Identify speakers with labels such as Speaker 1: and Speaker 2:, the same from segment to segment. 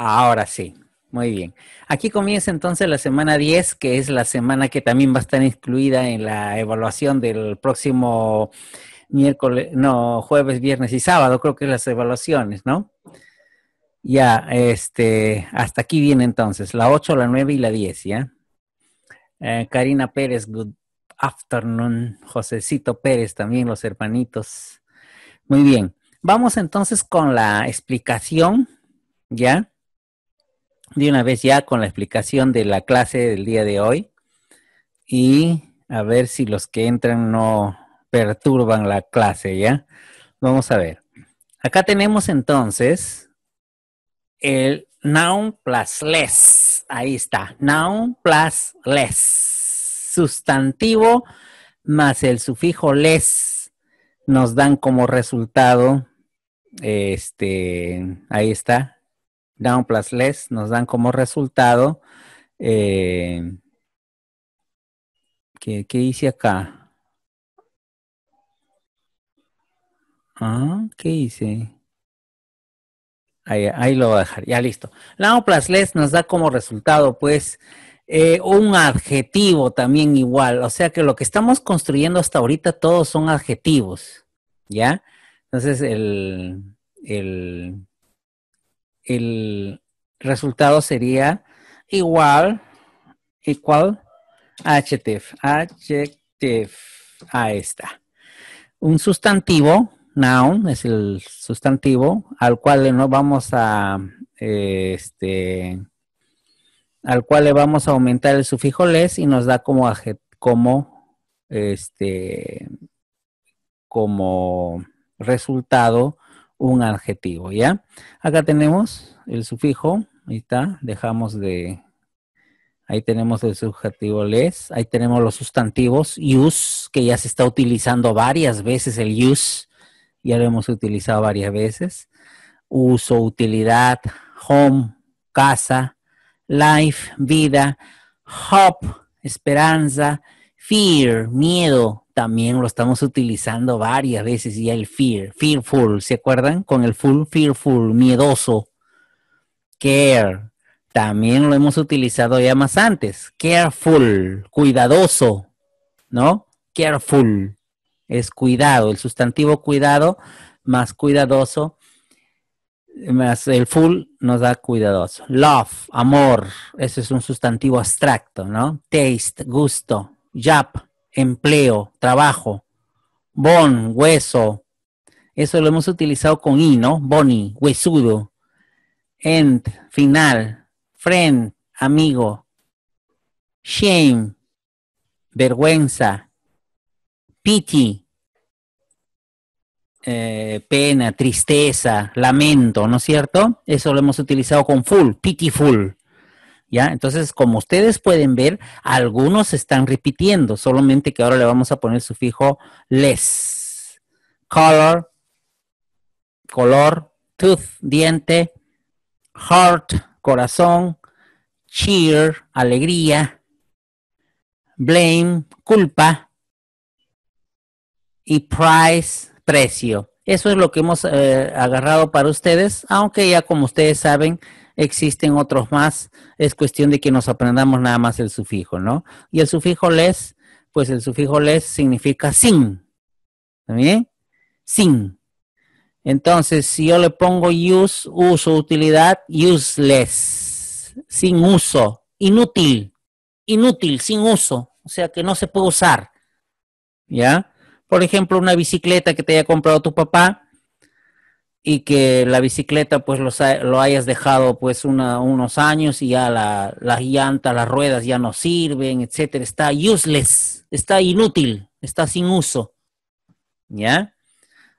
Speaker 1: Ahora sí, muy bien. Aquí comienza entonces la semana 10, que es la semana que también va a estar incluida en la evaluación del próximo miércoles, no, jueves, viernes y sábado, creo que las evaluaciones, ¿no? Ya, este, hasta aquí viene entonces, la 8, la 9 y la 10, ¿ya? Eh, Karina Pérez, good afternoon. Josecito Pérez, también los hermanitos. Muy bien, vamos entonces con la explicación, ¿ya? de una vez ya con la explicación de la clase del día de hoy y a ver si los que entran no perturban la clase, ¿ya? Vamos a ver. Acá tenemos entonces el noun plus less. Ahí está. Noun plus less. Sustantivo más el sufijo less nos dan como resultado, este, ahí está, down plus less nos dan como resultado. Eh, ¿qué, hice acá? Ah, ¿qué hice? Ahí, lo voy a dejar, ya listo. Down plus less nos da como resultado, pues, eh, un adjetivo también igual. O sea que lo que estamos construyendo hasta ahorita todos son adjetivos, ¿ya? Entonces, el, el resultado sería igual, igual, adjective, adjective, ahí está. Un sustantivo, noun, es el sustantivo al cual no vamos a, este, al cual le vamos a aumentar el sufijo les y nos da como, como, este, como resultado un adjetivo, ¿ya? Acá tenemos el sufijo, ahí está, dejamos de... Ahí tenemos el subjetivo les, ahí tenemos los sustantivos, use, que ya se está utilizando varias veces el use, ya lo hemos utilizado varias veces. Uso, utilidad, home, casa, life, vida, hope, esperanza, fear, miedo, también lo estamos utilizando varias veces y el fear, fearful, ¿se acuerdan? Con el full, fearful, miedoso. Care, también lo hemos utilizado ya más antes. Careful, cuidadoso, ¿no? Careful es cuidado, el sustantivo cuidado más cuidadoso más el full nos da cuidadoso. Love, amor, ese es un sustantivo abstracto, ¿no? Taste, gusto. Jap, empleo, trabajo. Bon, hueso. Eso lo hemos utilizado con i, ¿no? Boni, huesudo. End, final. Friend, amigo. Shame, vergüenza. Pity, eh, pena, tristeza, lamento, ¿no es cierto? Eso lo hemos utilizado con full, pitiful. Entonces, como ustedes pueden ver, algunos están repitiendo, solamente que ahora le vamos a poner sufijo less. Color, color, tooth, diente, heart, corazón, cheer, alegría, blame, culpa y price, precio. Eso es lo que hemos eh, agarrado para ustedes, aunque ya como ustedes saben, existen otros más, es cuestión de que nos aprendamos nada más el sufijo, ¿no? Y el sufijo les, pues el sufijo les significa sin, ¿también? Sin. Entonces, si yo le pongo use, uso, utilidad, useless, sin uso, inútil, inútil, sin uso, o sea que no se puede usar, ¿ya? Por ejemplo, una bicicleta que te haya comprado tu papá, y que la bicicleta pues lo hayas dejado pues unos años y ya la, las llantas, las ruedas ya no sirven, etcétera, está useless, está inútil, está sin uso. ¿Ya?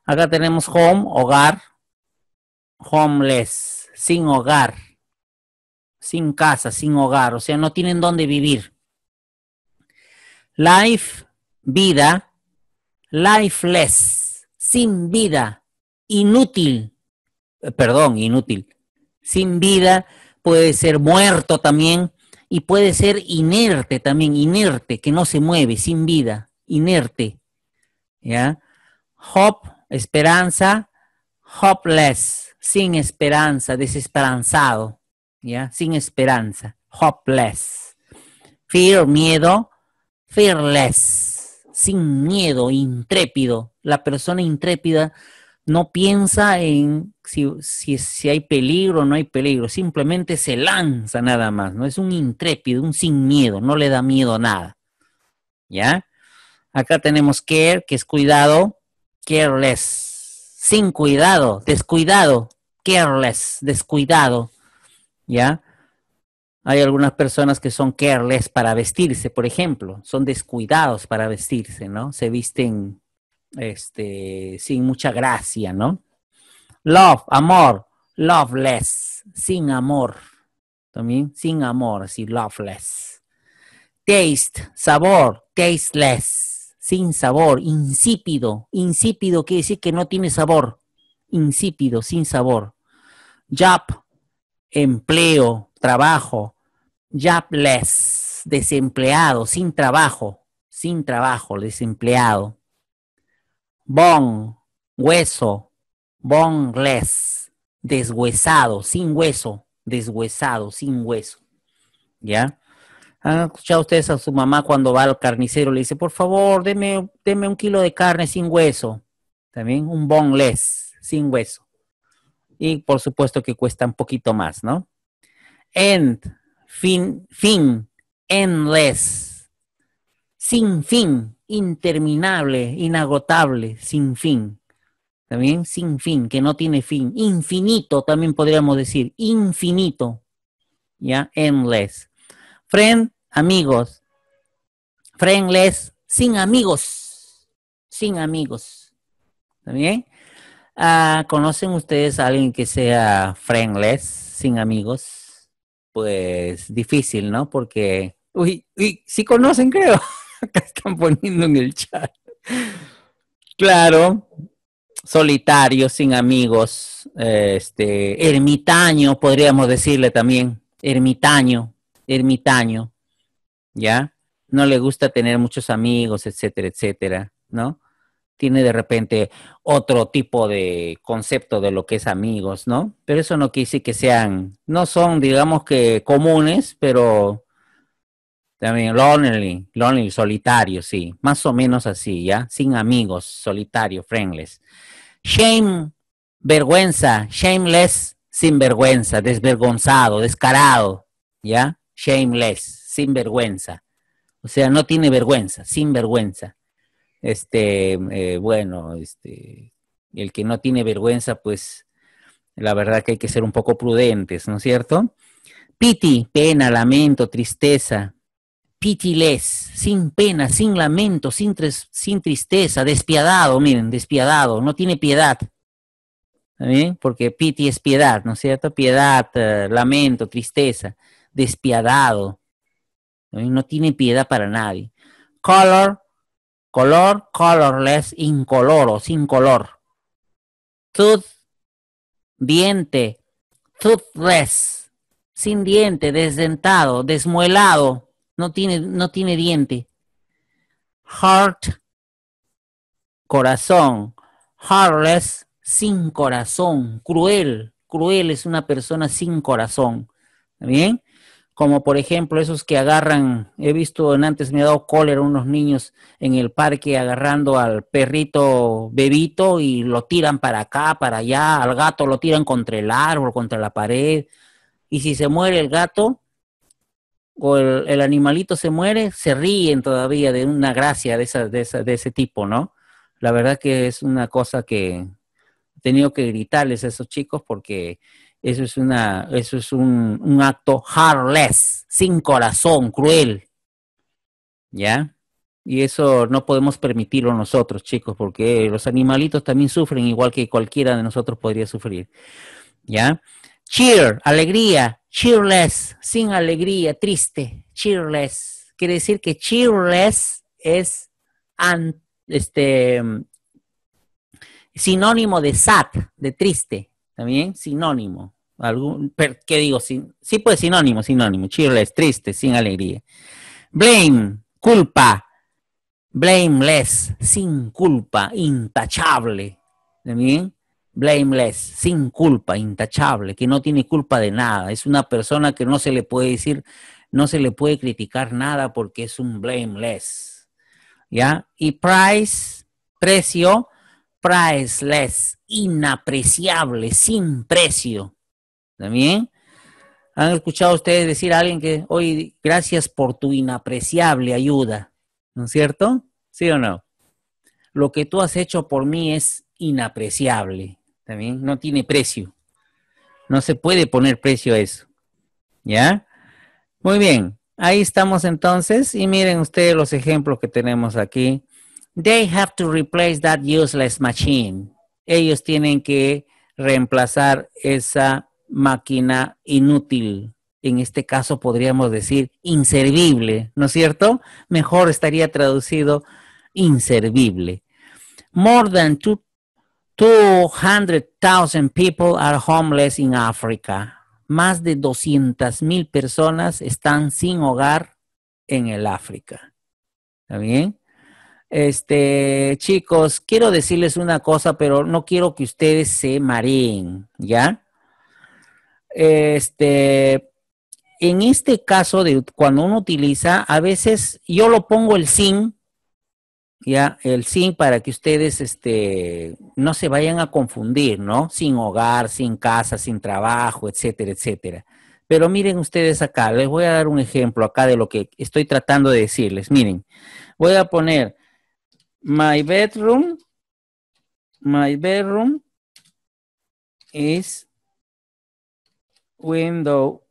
Speaker 1: Acá tenemos home, hogar, homeless, sin hogar, sin casa, sin hogar, o sea, no tienen dónde vivir. Life, vida, lifeless, sin vida, inútil, eh, perdón, inútil, sin vida, puede ser muerto también y puede ser inerte también, inerte, que no se mueve, sin vida, inerte. ¿Ya? Hope, esperanza, hopeless, sin esperanza, desesperanzado, ¿ya? Sin esperanza, hopeless. Fear, miedo, fearless, sin miedo, intrépido. La persona intrépida no piensa en si, si, hay peligro o no hay peligro, simplemente se lanza nada más, ¿no? Es un intrépido, un sin miedo, no le da miedo a nada. ¿Ya? Acá tenemos care, que es cuidado, careless, sin cuidado, descuidado, careless, descuidado, ¿ya? Hay algunas personas que son careless para vestirse, por ejemplo, son descuidados para vestirse, ¿no? Se visten este, sin mucha gracia, ¿no? Love, amor, loveless, sin amor, también sin amor, así loveless. Taste, sabor, tasteless, sin sabor, insípido, insípido quiere decir que no tiene sabor, insípido, sin sabor. Job, empleo, trabajo, jobless, desempleado, sin trabajo, sin trabajo, desempleado. Bone, hueso, boneless, deshuesado, sin hueso, deshuesado, sin hueso. ¿Ya? ¿Han escuchado ustedes a su mamá cuando va al carnicero le dice, por favor, deme, un kilo de carne sin hueso? También un boneless, sin hueso. Y por supuesto que cuesta un poquito más, ¿no? End, fin, fin, endless, sin fin, interminable, inagotable, sin fin. También sin fin, que no tiene fin. Infinito también podríamos decir. Infinito. ¿Ya? Endless. Friend, amigos. Friendless, sin amigos. Sin amigos. ¿También? Ah, ¿Conocen ustedes a alguien que sea friendless, sin amigos? Pues difícil, ¿no? Porque... Uy, uy, sí conocen, creo. Acá están poniendo en el chat. Claro, solitario, sin amigos, este, ermitaño, podríamos decirle también, ermitaño, ermitaño, ¿ya? No le gusta tener muchos amigos, etcétera, etcétera, ¿no? Tiene de repente otro tipo de concepto de lo que es amigos, ¿no? Pero eso no quiere decir que sean, no son, digamos que comunes, pero también lonely, lonely, solitario, sí. Más o menos así, ¿ya? Sin amigos, solitario, friendless. Shame, vergüenza, shameless, sin vergüenza desvergonzado, descarado, ¿ya? Shameless, sin vergüenza O sea, no tiene vergüenza, sin vergüenza Este, eh, bueno, este, el que no tiene vergüenza, pues la verdad que hay que ser un poco prudentes, ¿no es cierto? Piti, pena, lamento, tristeza, Pityless, sin pena, sin lamento, sin, tristeza, despiadado, miren, despiadado, no tiene piedad. Porque pity es piedad, ¿no es cierto? Piedad, eh, lamento, tristeza, despiadado. No tiene piedad para nadie. Color, color, colorless, incoloro, sin color. Tooth, diente, toothless, sin diente, desdentado, desmuelado, no tiene, no tiene diente. Heart, corazón. Heartless, sin corazón. Cruel, cruel es una persona sin corazón. ¿Bien? Como por ejemplo esos que agarran, he visto en antes, me ha dado cólera unos niños en el parque agarrando al perrito bebito y lo tiran para acá, para allá, al gato lo tiran contra el árbol, contra la pared. Y si se muere el gato, o el, animalito se muere, se ríen todavía de una gracia de, de, ese tipo, ¿no? La verdad que es una cosa que he tenido que gritarles a esos chicos porque eso es, una, eso es un, un acto heartless, sin corazón, cruel. ¿Ya? Y eso no podemos permitirlo nosotros, chicos, porque los animalitos también sufren igual que cualquiera de nosotros podría sufrir. ¿Ya? Cheer, alegría. Cheerless, sin alegría, triste. Cheerless. Quiere decir que cheerless es este, sinónimo de sad, de triste. También sinónimo. Algún, ¿Qué digo? Sí sí, pues sinónimo, sinónimo. Cheerless, triste, sin alegría. Blame, culpa. Blameless, sin culpa, intachable. ¿También? blameless, sin culpa, intachable, que no tiene culpa de nada. Es una persona que no se le puede decir, no se le puede criticar nada porque es un blameless. ¿Ya? Y price, precio, priceless, inapreciable, sin precio. ¿También? ¿Han escuchado ustedes decir a alguien que, hoy gracias por tu inapreciable ayuda? ¿No es cierto? ¿Sí o no? Lo que tú has hecho por mí es inapreciable también no tiene precio. No se puede poner precio a eso. ¿Ya? Muy bien, ahí estamos entonces y miren ustedes los ejemplos que tenemos aquí. They have to replace that useless machine. Ellos tienen que reemplazar esa máquina inútil. En este caso podríamos decir inservible, ¿no es cierto? Mejor estaría traducido inservible. More than two 200,000 people are homeless in Africa. Más de 200,000 personas están sin hogar en el África. ¿Está bien? Este, chicos, quiero decirles una cosa, pero no quiero que ustedes se mareen, ¿ya? Este, en este caso de cuando uno utiliza, a veces yo lo pongo el SIM, ya el SIN para que ustedes este, no se vayan a confundir, ¿no? Sin hogar, sin casa, sin trabajo, etcétera, etcétera. Pero miren ustedes acá, les voy a dar un ejemplo acá de lo que estoy tratando de decirles. Miren, voy a poner my bedroom, my bedroom is window,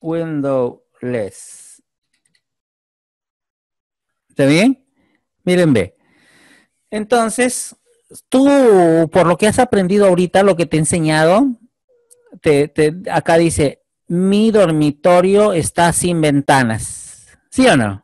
Speaker 1: windowless. ¿Está bien? Miren, ve. Entonces, tú, por lo que has aprendido ahorita, lo que te he enseñado, te, acá dice, mi dormitorio está sin ventanas. ¿Sí o no?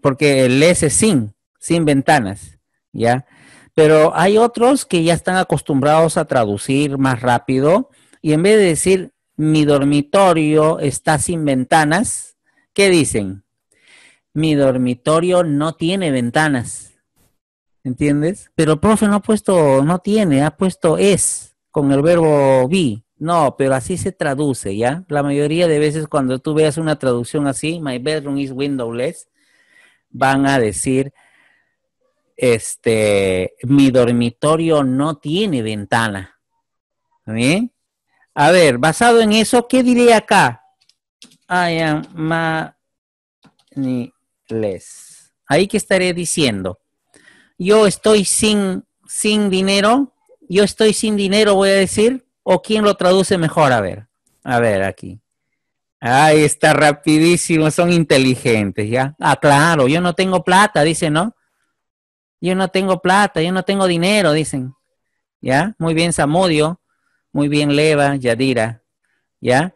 Speaker 1: porque el es sin, sin ventanas, ¿ya? Pero hay otros que ya están acostumbrados a traducir más rápido y en vez de decir mi dormitorio está sin ventanas, ¿qué dicen? mi dormitorio no tiene ventanas. ¿Entiendes? Pero el profe no ha puesto no tiene, ha puesto es con el verbo be. No, pero así se traduce, ¿ya? La mayoría de veces cuando tú veas una traducción así, my bedroom is windowless, van a decir, este, mi dormitorio no tiene ventana. ¿Bien? A ver, basado en eso, ¿qué diría acá? I am my les. Ahí que estaré diciendo, yo estoy sin, sin dinero, yo estoy sin dinero, voy a decir, o quién lo traduce mejor, a ver, a ver aquí. Ahí está rapidísimo, son inteligentes, ¿ya? Ah, claro, yo no tengo plata, dicen, ¿no? Yo no tengo plata, yo no tengo dinero, dicen. ¿Ya? Muy bien, Samudio. Muy bien, Leva, Yadira. ¿Ya?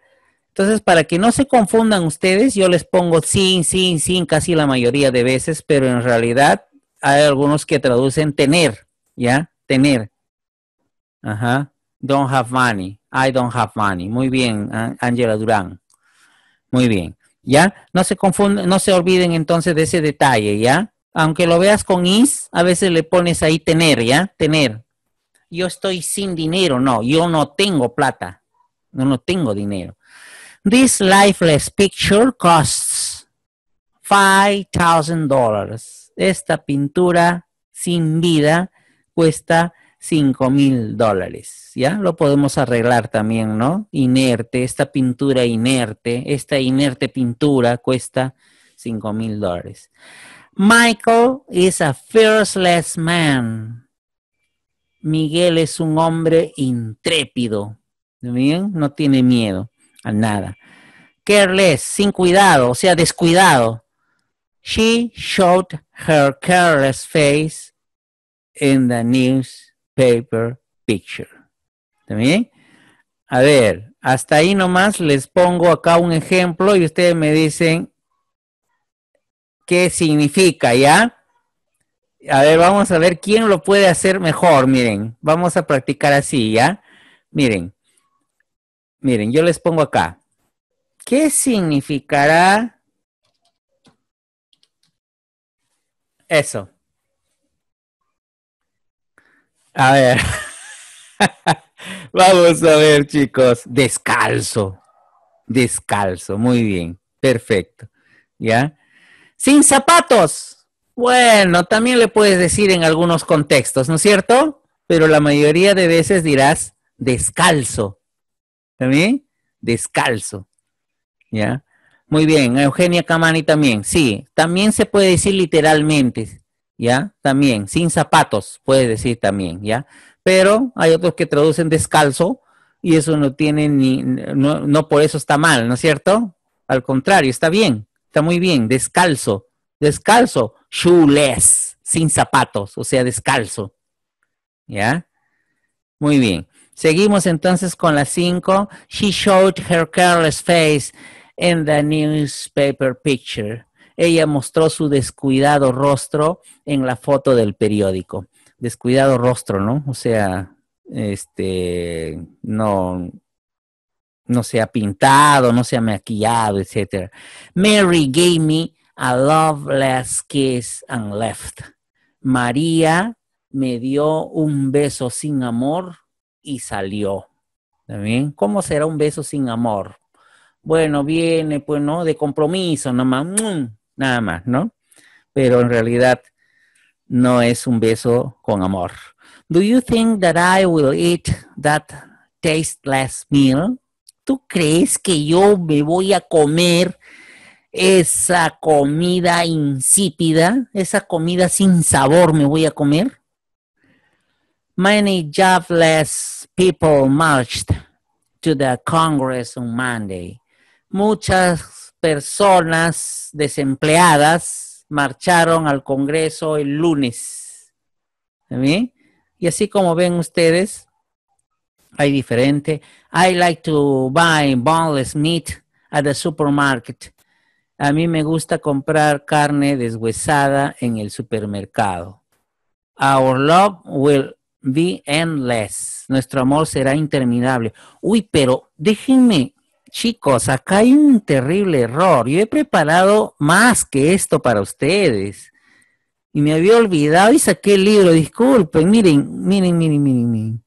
Speaker 1: Entonces, para que no se confundan ustedes, yo les pongo sin, sin, sin casi la mayoría de veces, pero en realidad hay algunos que traducen tener, ¿ya? Tener. Ajá. Don't have money. I don't have money. Muy bien, Angela Durán. Muy bien. ¿Ya? No se confunden, no se olviden entonces de ese detalle, ¿ya? Aunque lo veas con is, a veces le pones ahí tener, ¿ya? Tener. Yo estoy sin dinero, no, yo no tengo plata. No, no tengo dinero. This lifeless picture costs $5,000. Esta pintura sin vida cuesta $5000. mil dólares. ¿Ya? Lo podemos arreglar también, ¿no? Inerte, esta pintura inerte, esta inerte pintura cuesta $5,000. Michael is a fearless man. Miguel es un hombre intrépido. ¿Bien? No tiene miedo a nada. Careless, sin cuidado, o sea, descuidado. She showed her careless face in the newspaper picture. ¿Está A ver, hasta ahí nomás les pongo acá un ejemplo y ustedes me dicen qué significa, ¿ya? A ver, vamos a ver quién lo puede hacer mejor, miren. Vamos a practicar así, ¿ya? Miren. Miren, yo les pongo acá. ¿Qué significará eso? A ver. Vamos a ver, chicos. Descalzo. Descalzo. Muy bien. Perfecto. ¿Ya? Sin zapatos. Bueno, también le puedes decir en algunos contextos, ¿no es cierto? Pero la mayoría de veces dirás descalzo también descalzo. ¿Ya? Muy bien, Eugenia Camani también, sí, también se puede decir literalmente, ¿ya? También, sin zapatos, puede decir también, ¿ya? Pero hay otros que traducen descalzo y eso no tiene ni, no, no por eso está mal, ¿no es cierto? Al contrario, está bien, está muy bien, descalzo, descalzo, shoeless, sin zapatos, o sea, descalzo, ¿ya? Muy bien. Seguimos entonces con la cinco. She showed her careless face in the newspaper picture. Ella mostró su descuidado rostro en la foto del periódico. Descuidado rostro, ¿no? O sea, este, no, no se ha pintado, no se ha maquillado, etc. Mary gave me a loveless kiss and left. María me dio un beso sin amor y salió. ¿También? ¿Cómo será un beso sin amor? Bueno, viene, pues, ¿no? De compromiso, más, nada más, ¿no? Pero en realidad no es un beso con amor. Do you think that I will eat that tasteless meal? ¿Tú crees que yo me voy a comer esa comida insípida, esa comida sin sabor me voy a comer? Many jobless people marched to the Congress on Monday. Muchas personas desempleadas marcharon al Congreso el lunes. Y así como ven ustedes, hay diferente. I like to buy boneless meat at the supermarket. A mí me gusta comprar carne deshuesada en el supermercado. Our love will be endless. Nuestro amor será interminable. Uy, pero déjenme, chicos, acá hay un terrible error. Yo he preparado más que esto para ustedes. Y me había olvidado y saqué el libro. Disculpen, miren, miren, miren, miren, miren.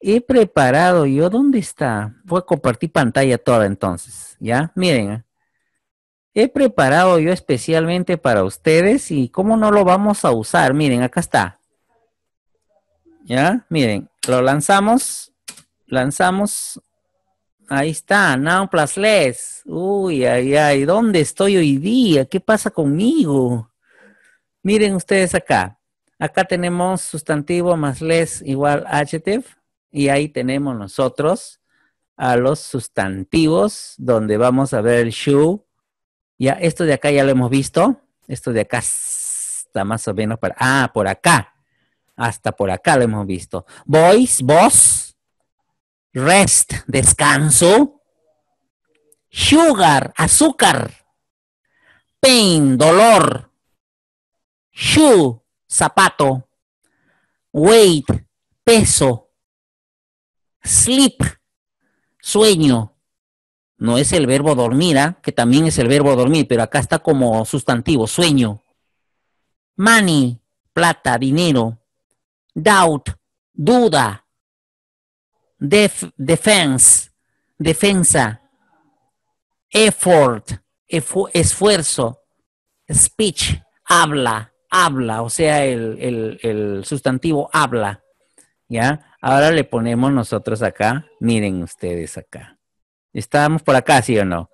Speaker 1: He preparado yo, ¿dónde está? Voy a compartir pantalla toda entonces, ¿ya? Miren, ¿eh? he preparado yo especialmente para ustedes y cómo no lo vamos a usar. Miren, acá está ¿Ya? Miren, lo lanzamos. Lanzamos. Ahí está, now plus less. Uy, ay, ay, ¿dónde estoy hoy día? ¿Qué pasa conmigo? Miren ustedes acá. Acá tenemos sustantivo más less igual adjective. Y ahí tenemos nosotros a los sustantivos donde vamos a ver el shoe. Ya, esto de acá ya lo hemos visto. Esto de acá está más o menos para... Ah, por acá. Hasta por acá lo hemos visto. Voice, voz. Rest, descanso. Sugar, azúcar. Pain, dolor. Shoe, zapato. Weight, peso. Sleep, sueño. No es el verbo dormir, ¿ah? que también es el verbo dormir, pero acá está como sustantivo, sueño. Money, plata, dinero doubt, duda, defense, defensa, effort, esfuerzo, speech, habla, habla, o sea, el, el sustantivo habla, ¿ya? Ahora le ponemos nosotros acá, miren ustedes acá. Estábamos por acá, ¿sí o no?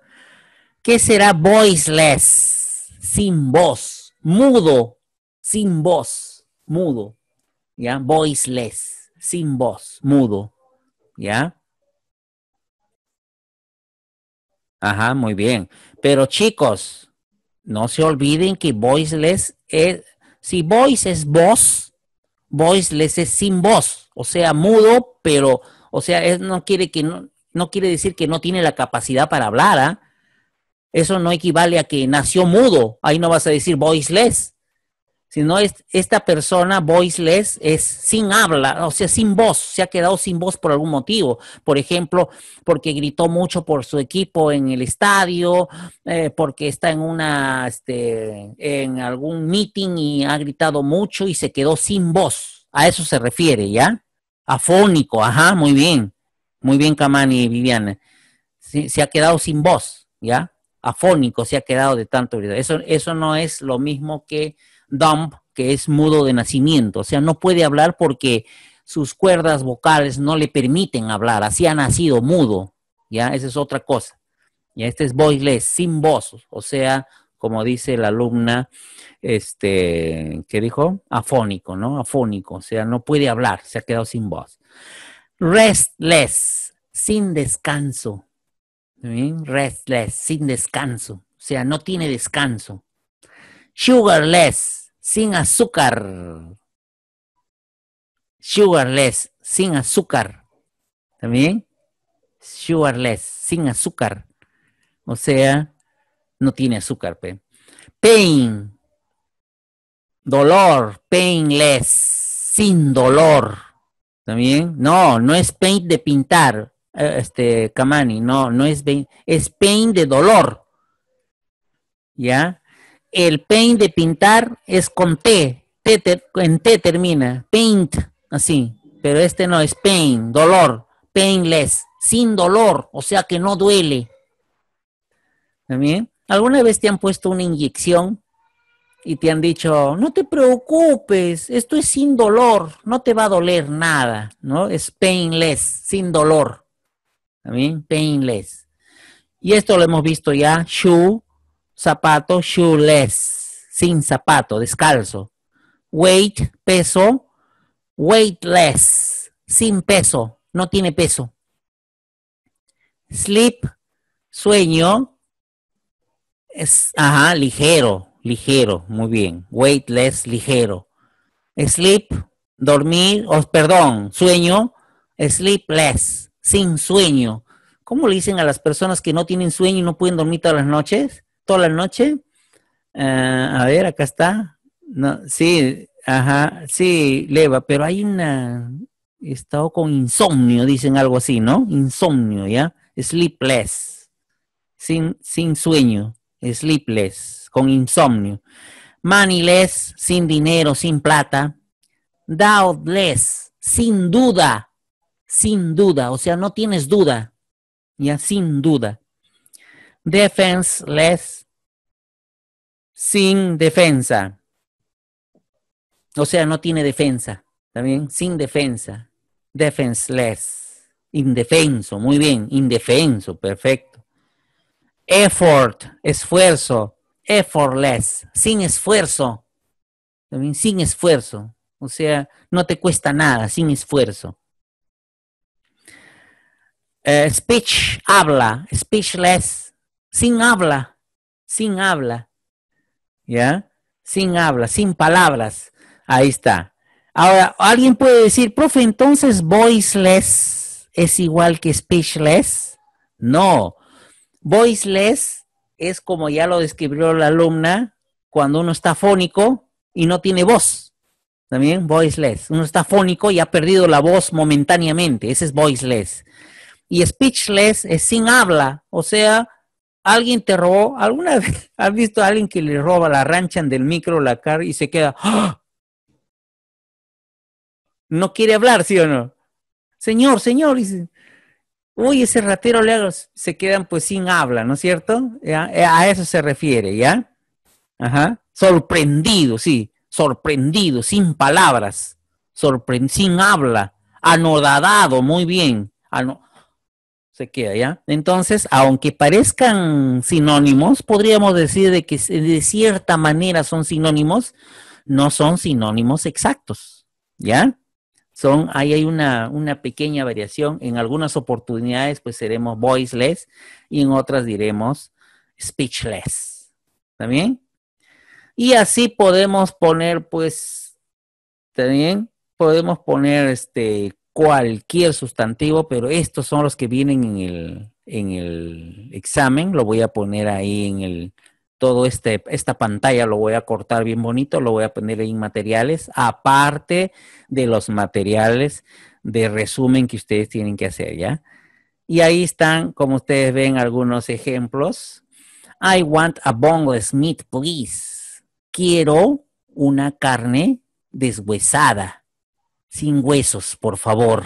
Speaker 1: ¿Qué será voiceless? Sin voz, mudo, sin voz, mudo. ¿ya? Voiceless, sin voz, mudo, ¿ya? Ajá, muy bien. Pero chicos, no se olviden que voiceless es, si voice es voz, voiceless es sin voz, o sea, mudo, pero, o sea, no quiere que no, no quiere decir que no tiene la capacidad para hablar, ¿ah? Eso no equivale a que nació mudo. Ahí no vas a decir voiceless sino es, esta persona voiceless es sin habla, o sea, sin voz, se ha quedado sin voz por algún motivo. Por ejemplo, porque gritó mucho por su equipo en el estadio, eh, porque está en una, este, en algún meeting y ha gritado mucho y se quedó sin voz. A eso se refiere, ¿ya? Afónico, ajá, muy bien. Muy bien, Kamani y Viviana. Se, ha quedado sin voz, ¿ya? Afónico se ha quedado de tanto gritar. Eso, eso no es lo mismo que dumb, que es mudo de nacimiento, o sea, no puede hablar porque sus cuerdas vocales no le permiten hablar, así ha nacido mudo, ¿ya? Esa es otra cosa. Y este es voiceless, sin voz, o sea, como dice la alumna, este, ¿qué dijo? Afónico, ¿no? Afónico, o sea, no puede hablar, se ha quedado sin voz. Restless, sin descanso. Restless, sin descanso, o sea, no tiene descanso. Sugarless, sin azúcar. Sugarless, sin azúcar. ¿También? Sugarless, sin azúcar. O sea, no tiene azúcar. Pain, dolor, painless, sin dolor. ¿También? No, no es pain de pintar, eh, este, Kamani, no, no es pain, es pain de dolor. ¿Ya? El pain de pintar es con T, en T termina, paint, así, pero este no es pain, dolor, painless, sin dolor, o sea que no duele. ¿También? ¿Alguna vez te han puesto una inyección y te han dicho, no te preocupes, esto es sin dolor, no te va a doler nada, ¿no? Es painless, sin dolor. ¿También? Painless. Y esto lo hemos visto ya, shoe, zapato, shoeless, sin zapato, descalzo. Weight, peso, weightless, sin peso, no tiene peso. Sleep, sueño, es, ajá, ligero, ligero, muy bien. Weightless, ligero. Sleep, dormir, oh, perdón, sueño, sleepless, sin sueño. ¿Cómo le dicen a las personas que no tienen sueño y no pueden dormir todas las noches? toda la noche. Eh, a ver, acá está. No, sí, ajá, sí, leva, pero hay una. estado con insomnio, dicen algo así, ¿no? Insomnio, ¿ya? Sleepless. Sin, sin sueño. Sleepless. Con insomnio. Moneyless. Sin dinero, sin plata. Doubtless. Sin duda. Sin duda. O sea, no tienes duda. Ya, sin duda defenseless, sin defensa. O sea, no tiene defensa, también sin defensa, defenseless, indefenso, muy bien, indefenso, perfecto. Effort, esfuerzo, effortless, sin esfuerzo, también sin esfuerzo. O sea, no te cuesta nada, sin esfuerzo. Eh, speech, habla, speechless, sin habla, sin habla, ¿ya? Sin habla, sin palabras. Ahí está. Ahora, alguien puede decir, profe, entonces voiceless es igual que speechless. No, voiceless es como ya lo describió la alumna, cuando uno está fónico y no tiene voz. También voiceless. Uno está fónico y ha perdido la voz momentáneamente. Ese es voiceless. Y speechless es sin habla, o sea, alguien te robó, alguna vez has visto a alguien que le roba, la ranchan del micro, la cara y se queda, ¡Ah! no quiere hablar, ¿sí o no? Señor, señor, dice, uy, ese ratero le se quedan pues sin habla, ¿no es cierto? Eh, a eso se refiere, ¿ya? Ajá. Sorprendido, sí, sorprendido, sin palabras, sorprendido, sin habla, anodadado, muy bien, se queda, ¿ya? Entonces, aunque parezcan sinónimos, podríamos decir de que de cierta manera son sinónimos, no son sinónimos exactos, ¿ya? Son, ahí hay una, una pequeña variación. En algunas oportunidades, pues seremos voiceless y en otras diremos speechless. ¿Está bien? Y así podemos poner, pues, también Podemos poner este, cualquier sustantivo, pero estos son los que vienen en el, examen. Lo voy a poner ahí en el, todo este, esta pantalla lo voy a cortar bien bonito, lo voy a poner en materiales, aparte de los materiales de resumen que ustedes tienen que hacer, ¿ya? Y ahí están, como ustedes ven, algunos ejemplos. I want a boneless meat, please. Quiero una carne deshuesada sin huesos, por favor.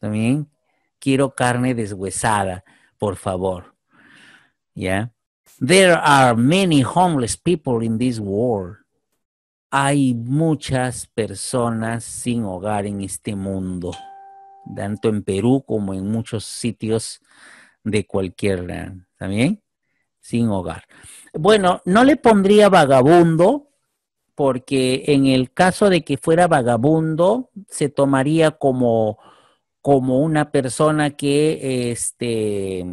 Speaker 1: También quiero carne deshuesada, por favor. ¿Ya? There are many homeless people in this world. Hay muchas personas sin hogar en este mundo, tanto en Perú como en muchos sitios de cualquier, ¿también? Sin hogar. Bueno, no le pondría vagabundo, porque en el caso de que fuera vagabundo, se tomaría como, como una persona que este,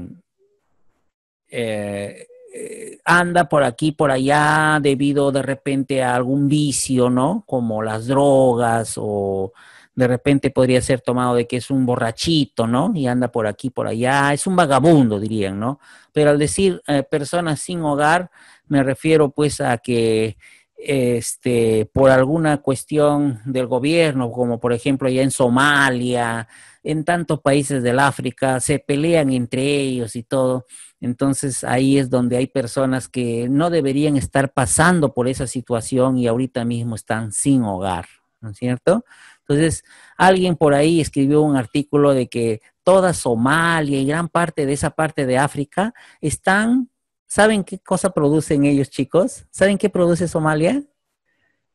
Speaker 1: eh, eh, anda por aquí, por allá, debido de repente a algún vicio, ¿no? Como las drogas o de repente podría ser tomado de que es un borrachito, ¿no? Y anda por aquí, por allá, es un vagabundo, dirían, ¿no? Pero al decir eh, personas sin hogar, me refiero pues a que este, por alguna cuestión del gobierno, como por ejemplo ya en Somalia, en tantos países del África, se pelean entre ellos y todo. Entonces ahí es donde hay personas que no deberían estar pasando por esa situación y ahorita mismo están sin hogar, ¿no es cierto? Entonces, alguien por ahí escribió un artículo de que toda Somalia y gran parte de esa parte de África están ¿Saben qué cosa producen ellos, chicos? ¿Saben qué produce Somalia?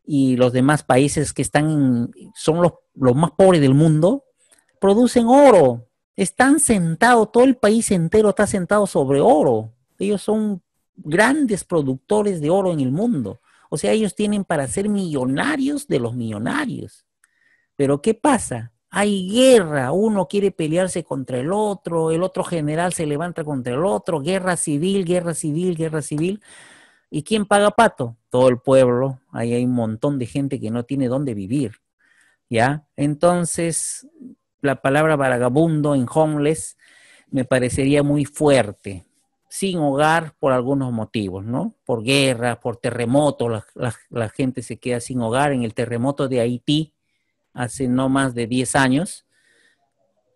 Speaker 1: Y los demás países que están, son los, los más pobres del mundo, producen oro. Están sentados, todo el país entero está sentado sobre oro. Ellos son grandes productores de oro en el mundo. O sea, ellos tienen para ser millonarios de los millonarios. Pero ¿qué pasa? hay guerra, uno quiere pelearse contra el otro, el otro general se levanta contra el otro, guerra civil, guerra civil, guerra civil. ¿Y quién paga pato? Todo el pueblo. Ahí hay un montón de gente que no tiene dónde vivir. ¿Ya? Entonces, la palabra vagabundo en homeless me parecería muy fuerte. Sin hogar por algunos motivos, ¿no? Por guerra, por terremoto, la gente se queda sin hogar. En el terremoto de Haití, hace no más de 10 años,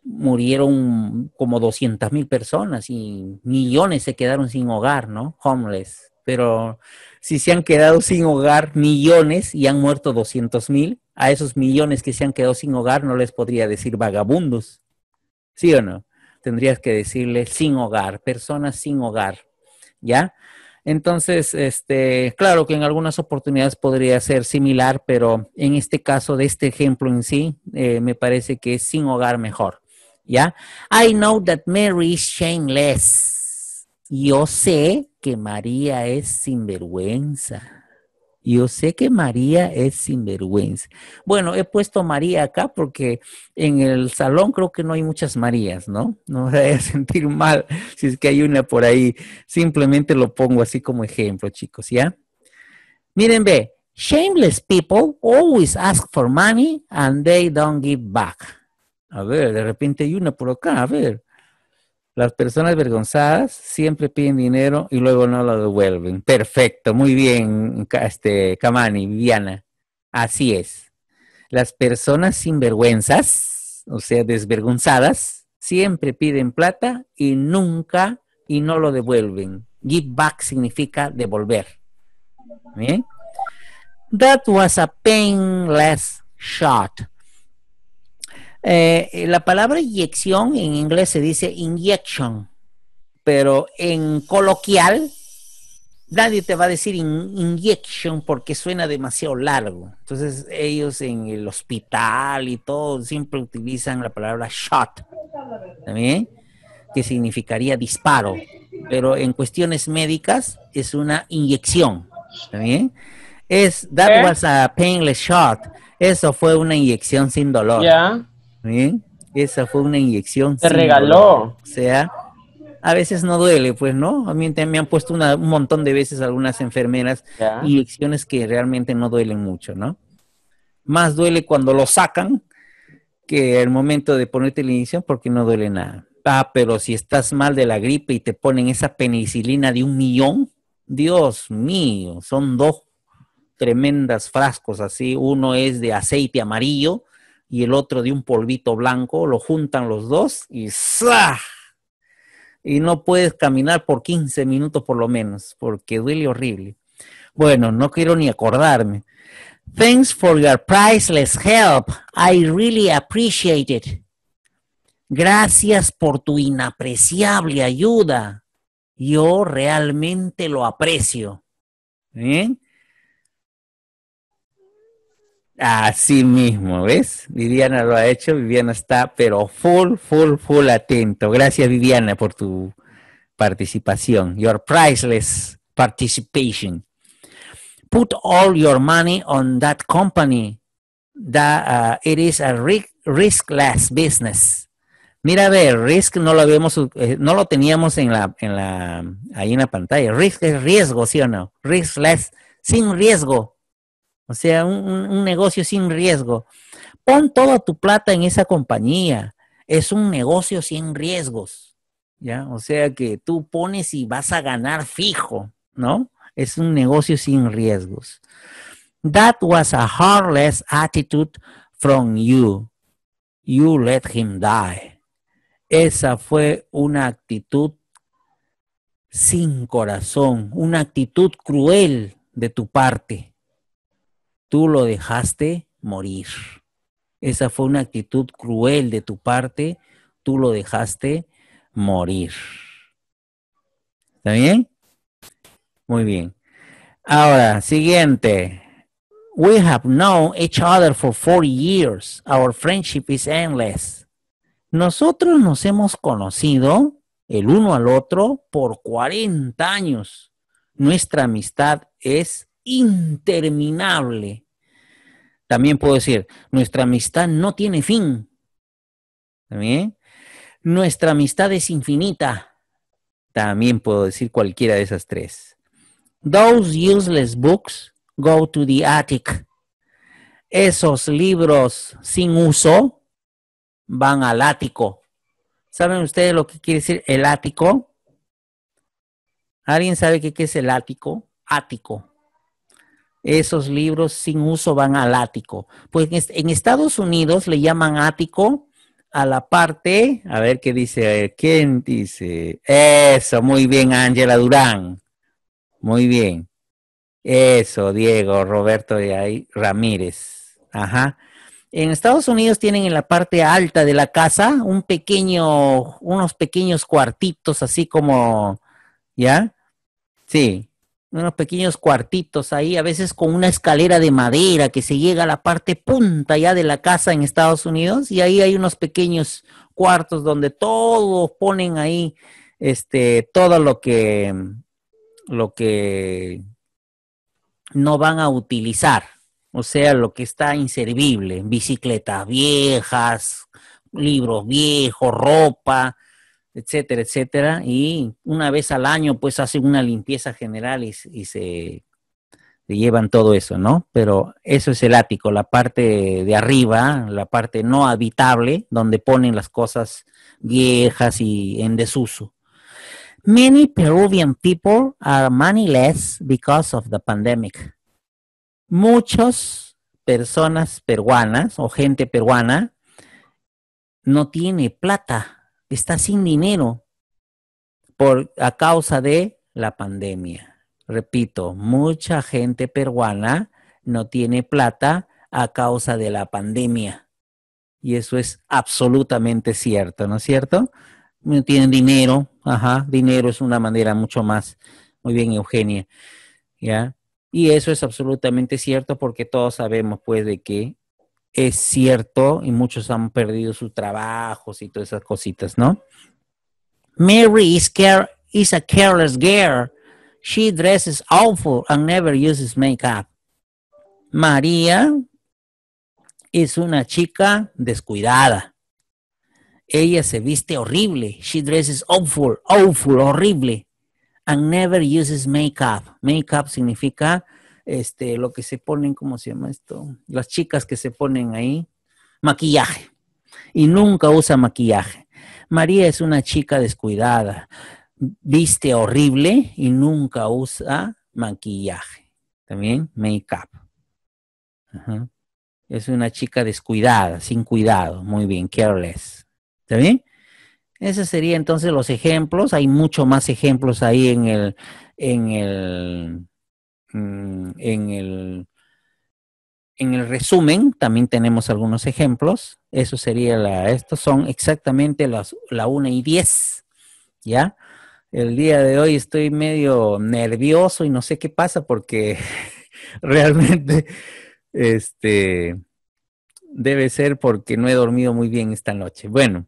Speaker 1: murieron como 200 mil personas y millones se quedaron sin hogar, ¿no? Homeless. Pero si se han quedado sin hogar millones y han muerto 200 mil, a esos millones que se han quedado sin hogar no les podría decir vagabundos, ¿sí o no? Tendrías que decirles sin hogar, personas sin hogar, ¿ya? Entonces, este, claro que en algunas oportunidades podría ser similar, pero en este caso de este ejemplo en sí, eh, me parece que es sin hogar mejor. ¿Ya? I know that Mary is shameless. Yo sé que María es sinvergüenza. Yo sé que María es sinvergüenza. Bueno, he puesto María acá porque en el salón creo que no hay muchas Marías, ¿no? No me vaya a sentir mal si es que hay una por ahí. Simplemente lo pongo así como ejemplo, chicos, ¿ya? Miren, ve, shameless people always ask for money and they don't give back. A ver, de repente hay una por acá, a ver. Las personas vergonzadas siempre piden dinero y luego no lo devuelven. Perfecto, muy bien, este, Kamani, Viviana. Así es. Las personas sinvergüenzas, o sea, desvergonzadas, siempre piden plata y nunca y no lo devuelven. Give back significa devolver. Bien. That was a painless shot. Eh, eh, la palabra inyección en inglés se dice injection, pero en coloquial nadie te va a decir injection porque suena demasiado largo. Entonces ellos en el hospital y todo siempre utilizan la palabra shot, ¿también? Que significaría disparo, pero en cuestiones médicas es una inyección, ¿también? Es, that eh. was a painless shot. Eso fue una inyección sin dolor. Bien, ¿eh? esa fue una inyección. Se regaló. O sea, a veces no duele, pues, ¿no? A mí me han puesto un montón de veces algunas enfermeras inyecciones que realmente no duelen mucho, ¿no? Más duele cuando lo sacan que el momento de ponerte la inyección porque no duele nada. Ah, pero si estás mal de la gripe y te ponen esa penicilina de un millón, Dios mío, son dos tremendas frascos así. Uno es de aceite amarillo y el otro de un polvito blanco, lo juntan los dos y Y no puedes caminar por 15 minutos por lo menos, porque duele horrible. Bueno, no quiero ni acordarme. Thanks for your priceless help. I really appreciate it. Gracias por tu inapreciable ayuda. Yo realmente lo aprecio. Bien. ¿Eh? Así mismo, ¿ves? Viviana lo ha hecho, Viviana está, pero full, full, full atento. Gracias, Viviana, por tu participación. Your priceless participation. Put all your money on that company. Uh, it is a riskless business. Mira, a ver, risk no lo vemos eh, no lo teníamos en la, en la, ahí en la pantalla. Risk es riesgo, ¿sí o no? Riskless, sin riesgo o sea, un, negocio sin riesgo. Pon toda tu plata en esa compañía. Es un negocio sin riesgos. ¿Ya? O sea que tú pones y vas a ganar fijo, ¿no? Es un negocio sin riesgos. That was a heartless attitude from you. You let him die. Esa fue una actitud sin corazón, una actitud cruel de tu parte tú lo dejaste morir. Esa fue una actitud cruel de tu parte, tú lo dejaste morir. ¿Está bien? Muy bien. Ahora, siguiente. We have known each other for 40 years. Our friendship is endless. Nosotros nos hemos conocido el uno al otro por 40 años. Nuestra amistad es interminable. También puedo decir, nuestra amistad no tiene fin. También. Nuestra amistad es infinita. También puedo decir cualquiera de esas tres. Those useless books go to the attic. Esos libros sin uso van al ático. ¿Saben ustedes lo que quiere decir el ático? ¿Alguien sabe qué es el ático? Ático esos libros sin uso van al ático. Pues en Estados Unidos le llaman ático a la parte, a ver qué dice, ¿quién dice? Eso, muy bien, Ángela Durán. Muy bien. Eso, Diego, Roberto y ahí, Ramírez. Ajá. En Estados Unidos tienen en la parte alta de la casa un pequeño, unos pequeños cuartitos, así como, ¿ya? Sí, unos pequeños cuartitos ahí, a veces con una escalera de madera que se llega a la parte punta ya de la casa en Estados Unidos y ahí hay unos pequeños cuartos donde todos ponen ahí este todo lo que lo que no van a utilizar, o sea, lo que está inservible, bicicletas viejas, libros viejos, ropa, etcétera, etcétera. Y una vez al año, pues hacen una limpieza general y, se, llevan todo eso, ¿no? Pero eso es el ático, la parte de arriba, la parte no habitable, donde ponen las cosas viejas y en desuso. Many Peruvian people are moneyless because of the pandemic. Muchas personas peruanas o gente peruana no tiene plata está sin dinero por, a causa de la pandemia. Repito, mucha gente peruana no tiene plata a causa de la pandemia. Y eso es absolutamente cierto, ¿no es cierto? No tienen dinero, ajá, dinero es una manera mucho más. Muy bien, Eugenia. ¿Ya? Y eso es absolutamente cierto porque todos sabemos pues de que es cierto y muchos han perdido sus trabajos y todas esas cositas, ¿no? Mary is, a careless girl. She dresses awful and never uses makeup. María es una chica descuidada. Ella se viste horrible. She dresses awful, awful, horrible. And never uses makeup. Makeup significa este, lo que se ponen, ¿cómo se llama esto? Las chicas que se ponen ahí, maquillaje. Y nunca usa maquillaje. María es una chica descuidada, viste horrible y nunca usa maquillaje. También make-up. Es una chica descuidada, sin cuidado. Muy bien, careless. ¿Está bien? Esos serían entonces los ejemplos. Hay mucho más ejemplos ahí en el, en el, Mm, en, el, en el resumen también tenemos algunos ejemplos. Eso sería la, estos son exactamente las, la 1 y 10, ¿ya? El día de hoy estoy medio nervioso y no sé qué pasa porque realmente este, debe ser porque no he dormido muy bien esta noche. Bueno,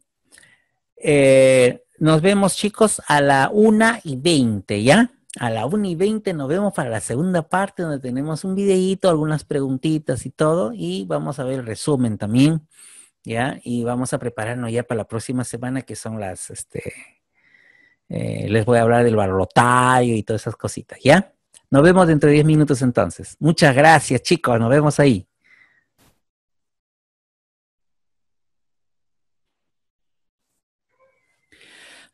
Speaker 1: eh, nos vemos chicos a la una y 20, ¿ya? a la 1 y 20 nos vemos para la segunda parte donde tenemos un videíto, algunas preguntitas y todo, y vamos a ver el resumen también, ¿ya? Y vamos a prepararnos ya para la próxima semana que son las, este, eh, les voy a hablar del barrotario y todas esas cositas, ¿ya? Nos vemos dentro de 10 minutos entonces. Muchas gracias chicos, nos vemos ahí.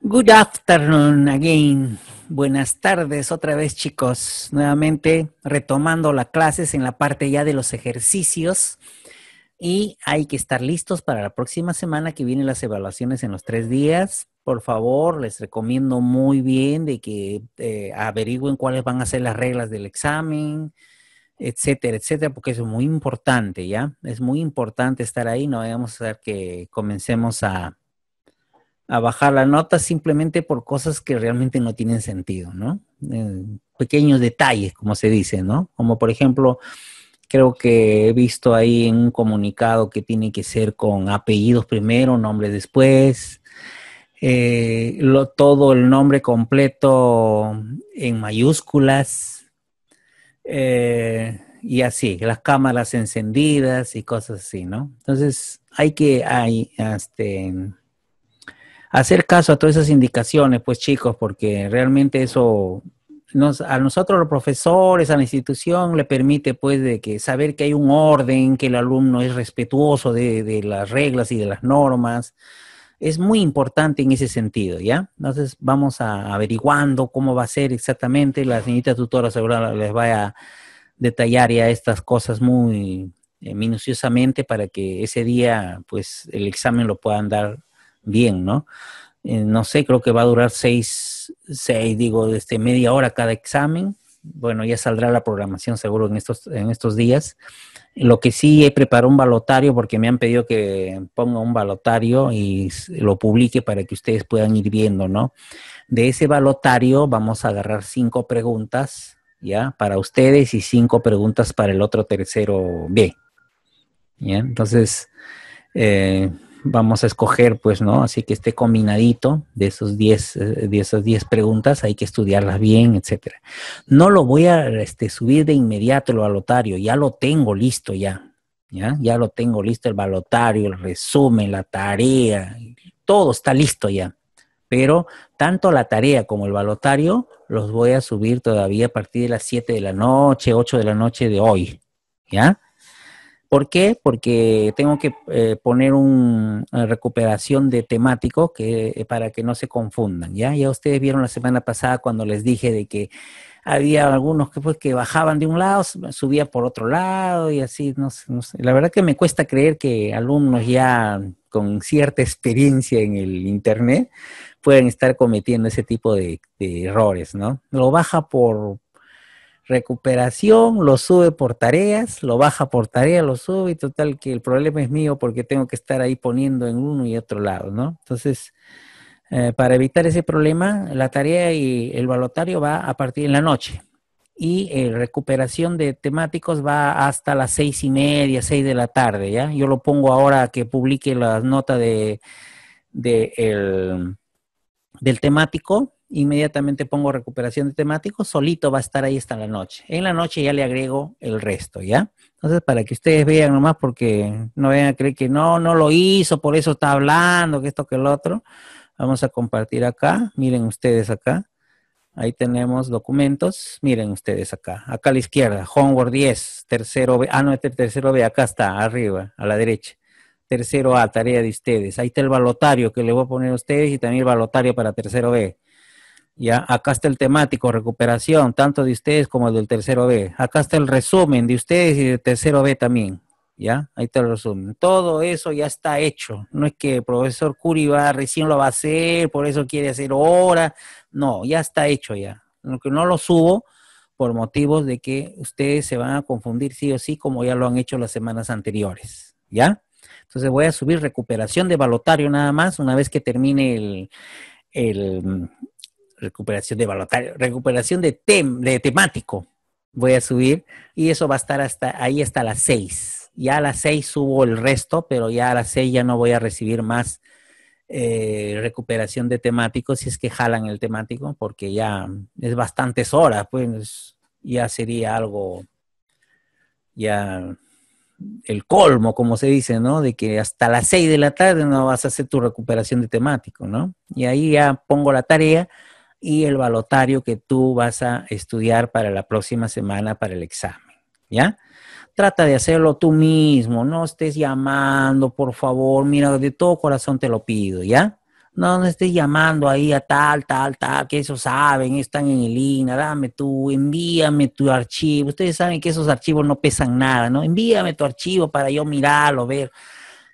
Speaker 1: Good afternoon again buenas tardes otra vez chicos. Nuevamente retomando las clases en la parte ya de los ejercicios y hay que estar listos para la próxima semana que vienen las evaluaciones en los tres días. Por favor, les recomiendo muy bien de que eh, averigüen cuáles van a ser las reglas del examen, etcétera, etcétera, porque es muy importante, ¿ya? Es muy importante estar ahí, no vamos a hacer que comencemos a a bajar la nota simplemente por cosas que realmente no tienen sentido, ¿no? Eh, pequeños detalles, como se dice, ¿no? Como por ejemplo, creo que he visto ahí en un comunicado que tiene que ser con apellidos primero, nombre después, eh, todo el nombre completo en mayúsculas. Eh, y así, las cámaras encendidas y cosas así, ¿no? Entonces hay que hay, este, hacer caso a todas esas indicaciones, pues chicos, porque realmente eso nos, a nosotros los profesores, a la institución, le permite pues que saber que hay un orden, que el alumno es respetuoso de, las reglas y de las normas. Es muy importante en ese sentido, ¿ya? Entonces vamos a averiguando cómo va a ser exactamente. La señorita tutora seguro les va a detallar ya estas cosas muy eh, minuciosamente para que ese día, pues, el examen lo puedan dar bien, ¿no? Eh, no sé, creo que va a durar seis, seis, digo, este, media hora cada examen. Bueno, ya saldrá la programación seguro en estos, en estos días. Lo que sí he preparado un balotario porque me han pedido que ponga un balotario y lo publique para que ustedes puedan ir viendo, ¿no? De ese balotario vamos a agarrar cinco preguntas, ¿ya? Para ustedes y cinco preguntas para el otro tercero B. ¿Ya? Entonces, eh, vamos a escoger, pues, ¿no? Así que esté combinadito de esos diez eh, de esas 10 preguntas hay que estudiarlas bien, etcétera. No lo voy a este, subir de inmediato el balotario, ya lo tengo listo ya. ¿Ya? ya lo tengo listo el balotario, el resumen, la tarea, todo está listo ya. Pero tanto la tarea como el balotario los voy a subir todavía a partir de las 7 de la noche, 8 de la noche de hoy, ¿ya? ¿Por qué? Porque tengo que eh, poner una recuperación de temático que, eh, para que no se confundan. ¿ya? ya ustedes vieron la semana pasada cuando les dije de que había algunos que, pues, que bajaban de un lado, subían por otro lado y así. No sé, La verdad que me cuesta creer que alumnos ya con cierta experiencia en el Internet pueden estar cometiendo ese tipo de, de errores, ¿no? Lo baja por, recuperación, lo sube por tareas, lo baja por tarea, lo sube y total que el problema es mío porque tengo que estar ahí poniendo en uno y otro lado, ¿no? Entonces, eh, para evitar ese problema, la tarea y el balotario va a partir en la noche y eh, recuperación de temáticos va hasta las seis y media, seis de la tarde, ¿ya? Yo lo pongo ahora que publique la nota de, de del temático inmediatamente pongo recuperación de temático, solito va a estar ahí hasta la noche. En la noche ya le agrego el resto, ¿ya? Entonces, para que ustedes vean nomás, porque no vayan a creer que no, no lo hizo, por eso está hablando, que esto, que el otro. Vamos a compartir acá, miren ustedes acá. Ahí tenemos documentos, miren ustedes acá. Acá a la izquierda, Homework 10, tercero B, ah, no, este tercero B, acá está, arriba, a la derecha tercero A, tarea de ustedes. Ahí está el balotario que le voy a poner a ustedes y también el balotario para tercero B. Ya, acá está el temático, recuperación, tanto de ustedes como del tercero B. Acá está el resumen de ustedes y del tercero B también. ¿Ya? Ahí está el resumen. Todo eso ya está hecho. No es que el profesor Curi recién lo va a hacer, por eso quiere hacer ahora. No, ya está hecho ya. Lo que no lo subo por motivos de que ustedes se van a confundir sí o sí, como ya lo han hecho las semanas anteriores. ¿Ya? Entonces voy a subir recuperación de balotario nada más, una vez que termine el recuperación de recuperación de, de temático. Voy a subir y eso va a estar hasta ahí hasta las seis. Ya a las seis subo el resto, pero ya a las seis ya no voy a recibir más eh, recuperación de temático si es que jalan el temático, porque ya es bastantes horas, pues ya sería algo, ya el colmo, como se dice, ¿no? De que hasta las seis de la tarde no vas a hacer tu recuperación de temático, ¿no? Y ahí ya pongo la tarea y el balotario que tú vas a estudiar para la próxima semana para el examen, ¿ya? Trata de hacerlo tú mismo, no estés llamando, por favor, mira, de todo corazón te lo pido, ¿ya? No, estés llamando ahí a tal, tal, tal, que eso saben, están en el INA, dame tú, envíame tu archivo. Ustedes saben que esos archivos no pesan nada, ¿no? Envíame tu archivo para yo mirarlo, ver.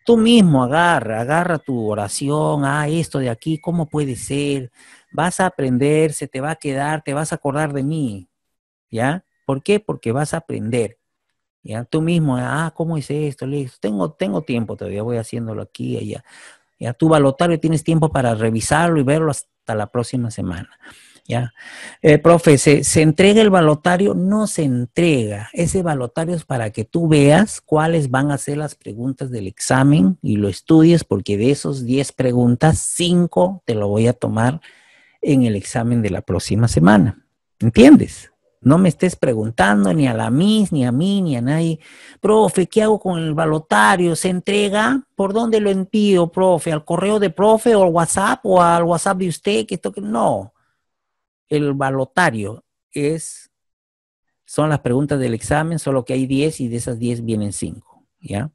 Speaker 1: Tú mismo agarra, agarra tu oración, ah, esto de aquí, ¿cómo puede ser? vas a aprender, se te va a quedar, te vas a acordar de mí. ¿Ya? ¿Por qué? Porque vas a aprender. ¿Ya? Tú mismo, ah, ¿cómo hice esto? Listo. Tengo, tengo tiempo todavía, voy haciéndolo aquí y allá. Ya tu balotario tienes tiempo para revisarlo y verlo hasta la próxima semana. ¿Ya? Eh, profe, ¿se, entrega el balotario? No se entrega. Ese balotario es para que tú veas cuáles van a ser las preguntas del examen y lo estudies, porque de esos 10 preguntas, 5 te lo voy a tomar en el examen de la próxima semana. ¿Entiendes? No me estés preguntando ni a la MIS, ni a mí, ni a nadie. Profe, ¿qué hago con el balotario? ¿Se entrega? ¿Por dónde lo envío, profe? ¿Al correo de profe o al WhatsApp o al WhatsApp de usted? Que esto que no. El balotario es son las preguntas del examen, solo que hay 10 y de esas 10 vienen 5, ¿ya?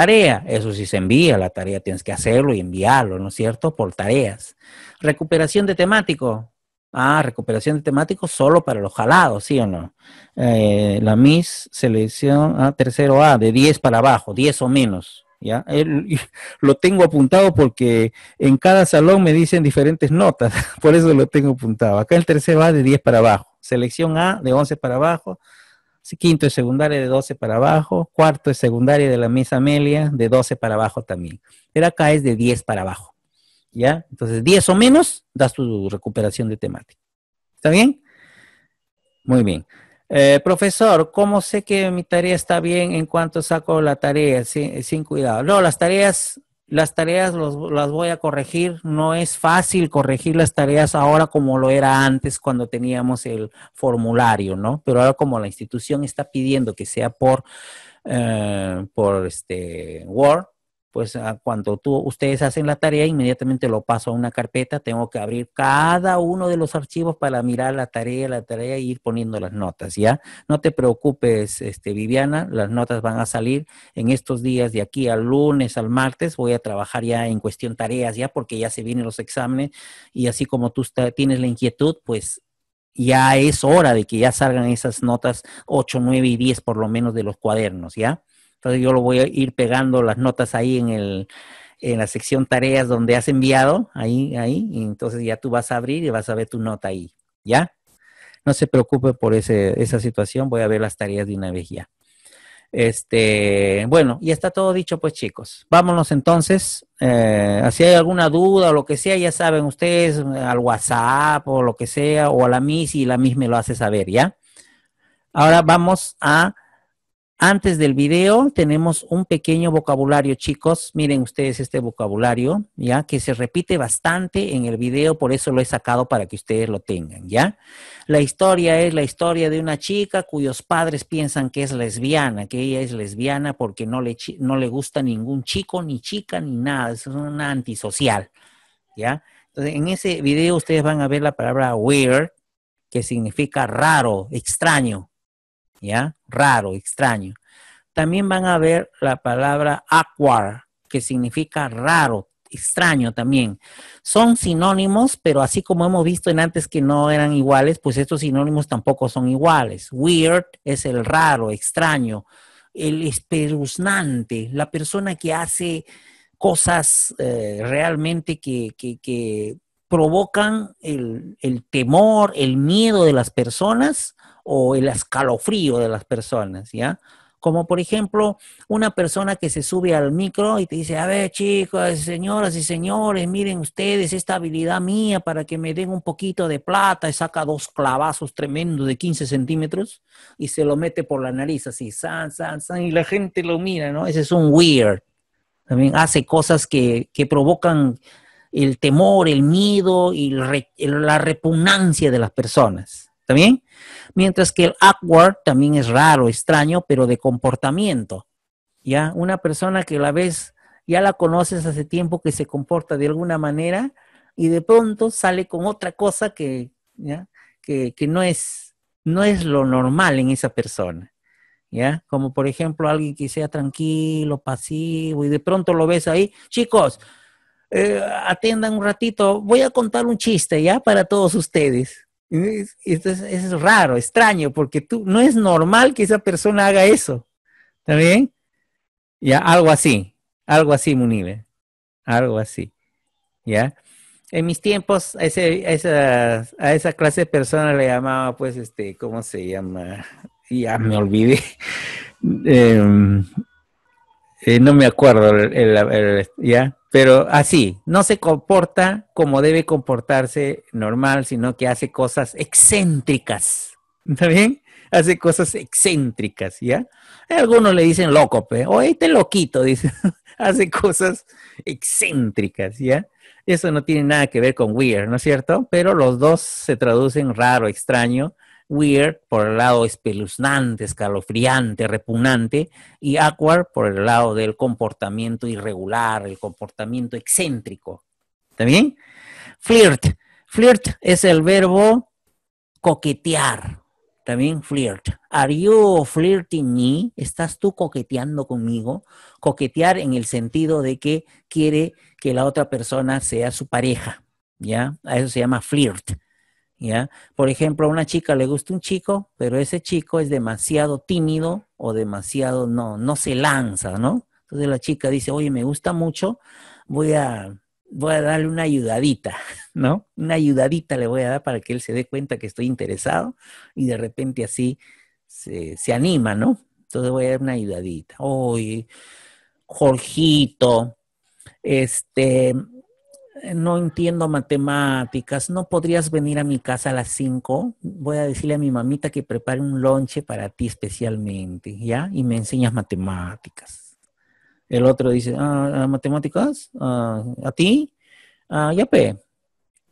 Speaker 1: tarea. Eso sí se envía, la tarea tienes que hacerlo y enviarlo, ¿no es cierto? Por tareas. Recuperación de temático. Ah, recuperación de temático solo para los jalados, ¿sí o no? Eh, la MIS selección a ah, tercero A, de 10 para abajo, 10 o menos. ¿ya? lo tengo apuntado porque en cada salón me dicen diferentes notas, por eso lo tengo apuntado. Acá el tercero A de 10 para abajo, selección A de 11 para abajo, Quinto es secundaria de 12 para abajo. Cuarto es secundaria de la mesa Amelia, de 12 para abajo también. Pero acá es de 10 para abajo. ¿Ya? Entonces, 10 o menos, das tu recuperación de temática. ¿Está bien? Muy bien. Eh, profesor, ¿cómo sé que mi tarea está bien en cuanto saco la tarea? Sin, sin cuidado. No, las tareas las tareas los, las voy a corregir. No es fácil corregir las tareas ahora como lo era antes cuando teníamos el formulario, ¿no? Pero ahora como la institución está pidiendo que sea por, eh, por este Word, pues ah, cuando tú, ustedes hacen la tarea, inmediatamente lo paso a una carpeta, tengo que abrir cada uno de los archivos para mirar la tarea, la tarea e ir poniendo las notas, ¿ya? No te preocupes, este, Viviana, las notas van a salir en estos días de aquí al lunes, al martes, voy a trabajar ya en cuestión tareas, ¿ya? Porque ya se vienen los exámenes y así como tú tienes la inquietud, pues ya es hora de que ya salgan esas notas 8, 9 y 10 por lo menos de los cuadernos, ¿ya? Entonces yo lo voy a ir pegando las notas ahí en la sección tareas donde has enviado, ahí, ahí, entonces ya tú vas a abrir y vas a ver tu nota ahí, ¿ya? No se preocupe por esa situación, voy a ver las tareas de una vez ya. Este, bueno, ya está todo dicho, pues chicos. Vámonos entonces. Eh, si hay alguna duda o lo que sea, ya saben ustedes, al WhatsApp o lo que sea, o a la MIS y la MIS me lo hace saber, ¿ya? Ahora vamos a antes del video tenemos un pequeño vocabulario, chicos. Miren ustedes este vocabulario, ¿ya? Que se repite bastante en el video, por eso lo he sacado para que ustedes lo tengan, ¿ya? La historia es la historia de una chica cuyos padres piensan que es lesbiana, que ella es lesbiana porque no le, no le gusta ningún chico, ni chica, ni nada. Es una antisocial, ¿ya? Entonces, en ese video ustedes van a ver la palabra weird, que significa raro, extraño, ¿ya? Raro, extraño. También van a ver la palabra aquar, que significa raro, extraño también. Son sinónimos, pero así como hemos visto en antes que no eran iguales, pues estos sinónimos tampoco son iguales. Weird es el raro, extraño, el espeluznante, la persona que hace cosas eh, realmente que, provocan el, el, temor, el miedo de las personas o el escalofrío de las personas, ¿ya? Como por ejemplo, una persona que se sube al micro y te dice, a ver chicos, señoras y señores, miren ustedes esta habilidad mía para que me den un poquito de plata y saca dos clavazos tremendos de 15 centímetros y se lo mete por la nariz así, san, san, san, y la gente lo mira, ¿no? Ese es un weird. También hace cosas que, provocan el temor, el miedo y la repugnancia de las personas. ¿Está Mientras que el awkward también es raro, extraño, pero de comportamiento. ¿Ya? Una persona que la ves, ya la conoces hace tiempo que se comporta de alguna manera y de pronto sale con otra cosa que, ¿ya? que, no, es, no es lo normal en esa persona. ¿Ya? Como por ejemplo alguien que sea tranquilo, pasivo y de pronto lo ves ahí, chicos, eh, atendan un ratito, voy a contar un chiste, ¿ya? Para todos ustedes. Entonces, es raro, extraño, porque tú, no es normal que esa persona haga eso. ¿Está bien? Ya, algo así, algo así, Munive, algo así. ¿Ya? En mis tiempos, a, ese, esa, clase de personas le llamaba, pues, este, ¿cómo se llama? Ya me olvidé. Em, eh, no me acuerdo, ¿ya? Pero así, no se comporta como debe comportarse normal, sino que hace cosas excéntricas. ¿Está bien? Hace cosas excéntricas, ¿ya? Algunos le dicen loco, o este loquito, dice. hace cosas excéntricas, ¿ya? Eso no tiene nada que ver con weird, ¿no es cierto? Pero los dos se traducen raro, extraño, Weird por el lado espeluznante, escalofriante, repugnante, y Awkward por el lado del comportamiento irregular, el comportamiento excéntrico. ¿Está bien? Flirt. Flirt es el verbo coquetear. ¿Está Flirt. Are you flirting me? ¿Estás tú coqueteando conmigo? Coquetear en el sentido de que quiere que la otra persona sea su pareja. ¿Ya? A eso se llama flirt. Por ejemplo, a una chica le gusta un chico, pero ese chico es demasiado tímido o demasiado no, no se lanza, ¿no? Entonces la chica dice, oye, me gusta mucho, voy a, voy a darle una ayudadita, ¿no? Una ayudadita le voy a dar para que él se dé cuenta que estoy interesado y de repente así se, anima, ¿no? Entonces voy a dar una ayudadita. Oye, Jorgito, este, eh, no entiendo matemáticas, ¿no podrías venir a mi casa a las 5? Voy a decirle a mi mamita que prepare un lonche para ti especialmente, ¿ya? Y me enseñas matemáticas. El otro dice, ah, ah ¿matemáticas? Ah, ¿A ti? Ah, ya pe.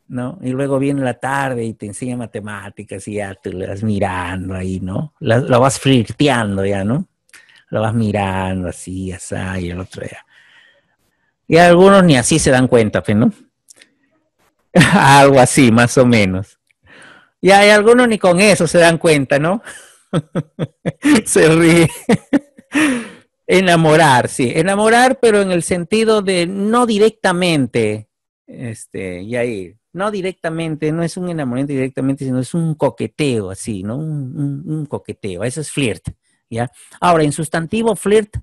Speaker 1: ¿No? Y luego viene la tarde y te enseña matemáticas y ya te vas mirando ahí, ¿no? La, vas flirteando ya, ¿no? Lo vas mirando así, así, y el otro ya. Y algunos ni así se dan cuenta, pues, ¿no? Algo así, más o menos. Y hay algunos ni con eso se dan cuenta, ¿no? se ríe. enamorar, sí. Enamorar, pero en el sentido de no directamente, este, ahí No directamente, no es un enamoramiento directamente, sino es un coqueteo, así, ¿no? Un, un coqueteo, eso es flirt, ¿ya? Ahora, en sustantivo flirt,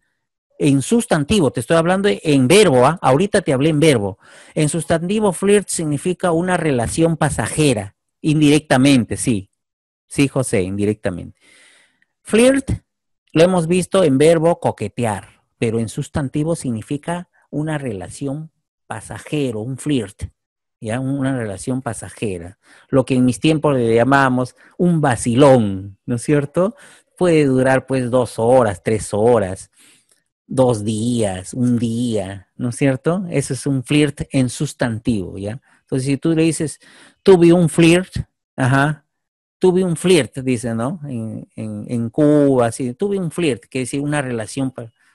Speaker 1: en sustantivo, te estoy hablando en verbo, ¿ah? ahorita te hablé en verbo. En sustantivo, flirt significa una relación pasajera, indirectamente, sí. Sí, José, indirectamente. Flirt lo hemos visto en verbo coquetear, pero en sustantivo significa una relación pasajera, un flirt, ya una relación pasajera. Lo que en mis tiempos le llamábamos un vacilón, ¿no es cierto? Puede durar pues dos horas, tres horas dos días, un día, ¿no es cierto? Eso es un flirt en sustantivo, ¿ya? Entonces, si tú le dices, tuve un flirt, ajá, tuve un flirt, dice, ¿no? En, Cuba, así, tuve un flirt, que decir una relación,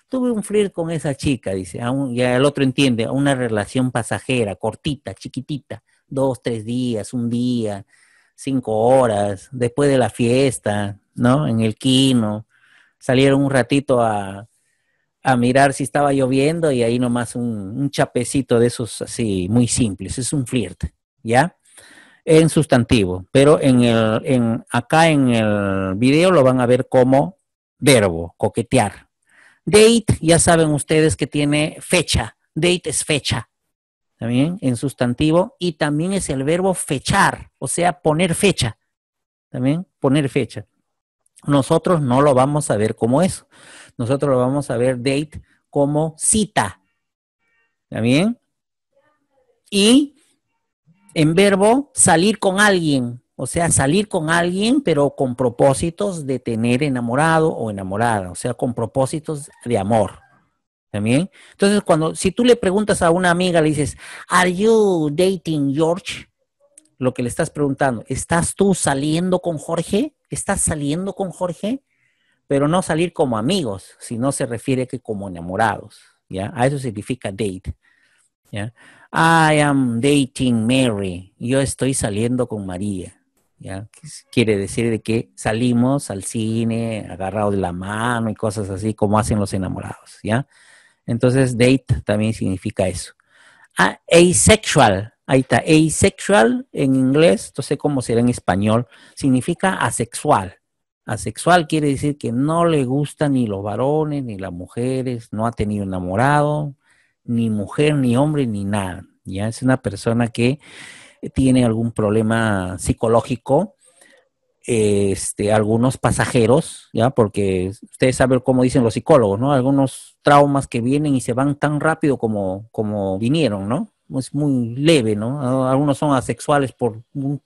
Speaker 1: tuve un flirt con esa chica, dice, y ya el otro entiende, una relación pasajera, cortita, chiquitita, dos, tres días, un día, cinco horas, después de la fiesta, ¿no? En el quino, salieron un ratito a a mirar si estaba lloviendo y ahí nomás un, un chapecito de esos así muy simples, es un flirt, ¿ya? En sustantivo, pero en el, acá en el video lo van a ver como verbo, coquetear. Date, ya saben ustedes que tiene fecha, date es fecha, también en sustantivo, y también es el verbo fechar, o sea, poner fecha, también poner fecha. Nosotros no lo vamos a ver como eso. Nosotros lo vamos a ver date como cita. ¿Está bien? Y en verbo salir con alguien, o sea, salir con alguien, pero con propósitos de tener enamorado o enamorada, o sea, con propósitos de amor. ¿También? Entonces, cuando, si tú le preguntas a una amiga, le dices, ¿Are you dating George? Lo que le estás preguntando, ¿estás tú saliendo con Jorge? ¿Estás saliendo con Jorge? pero no salir como amigos, sino se refiere que como enamorados, ¿ya? A eso significa date, ¿ya? I am dating Mary, yo estoy saliendo con María, ¿ya? Quiere decir de que salimos al cine agarrados de la mano y cosas así como hacen los enamorados, ¿ya? Entonces date también significa eso. asexual, ahí está, asexual en inglés, no sé cómo será en español, significa asexual, Asexual quiere decir que no le gustan ni los varones, ni las mujeres, no ha tenido enamorado, ni mujer, ni hombre, ni nada. Ya es una persona que tiene algún problema psicológico, este, algunos pasajeros, ya, porque ustedes saben cómo dicen los psicólogos, ¿no? Algunos traumas que vienen y se van tan rápido como, como vinieron, ¿no? Es muy leve, ¿no? Algunos son asexuales por un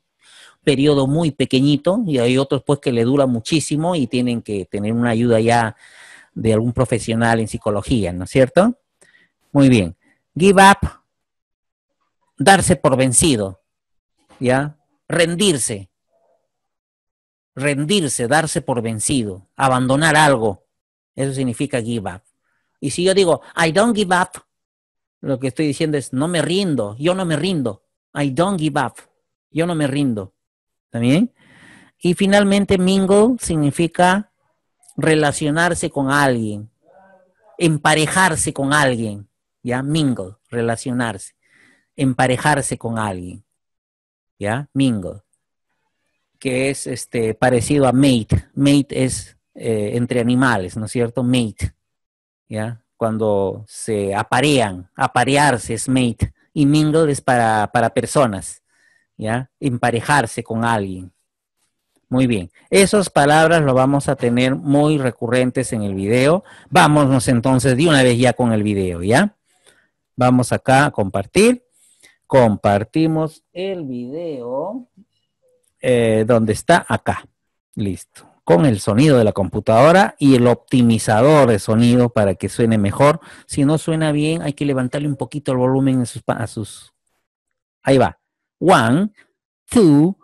Speaker 1: periodo muy pequeñito y hay otros pues que le dura muchísimo y tienen que tener una ayuda ya de algún profesional en psicología, ¿no es cierto? Muy bien. Give up, darse por vencido, ¿ya? Rendirse, rendirse, darse por vencido, abandonar algo, eso significa give up. Y si yo digo, I don't give up, lo que estoy diciendo es, no me rindo, yo no me rindo, I don't give up, yo no me rindo. También Y finalmente, mingle significa relacionarse con alguien, emparejarse con alguien, ¿ya? Mingle, relacionarse, emparejarse con alguien, ¿ya? Mingle, que es este, parecido a mate. Mate es eh, entre animales, ¿no es cierto? Mate, ¿ya? Cuando se aparean, aparearse es mate, y mingle es para personas, ¿ya? Emparejarse con alguien. Muy bien, esas palabras lo vamos a tener muy recurrentes en el video. Vámonos entonces de una vez ya con el video, ¿ya? Vamos acá a compartir. Compartimos el video eh, donde está acá. Listo. Con el sonido de la computadora y el optimizador de sonido para que suene mejor. Si no suena bien, hay que levantarle un poquito el volumen sus... A sus... Ahí va. one, two,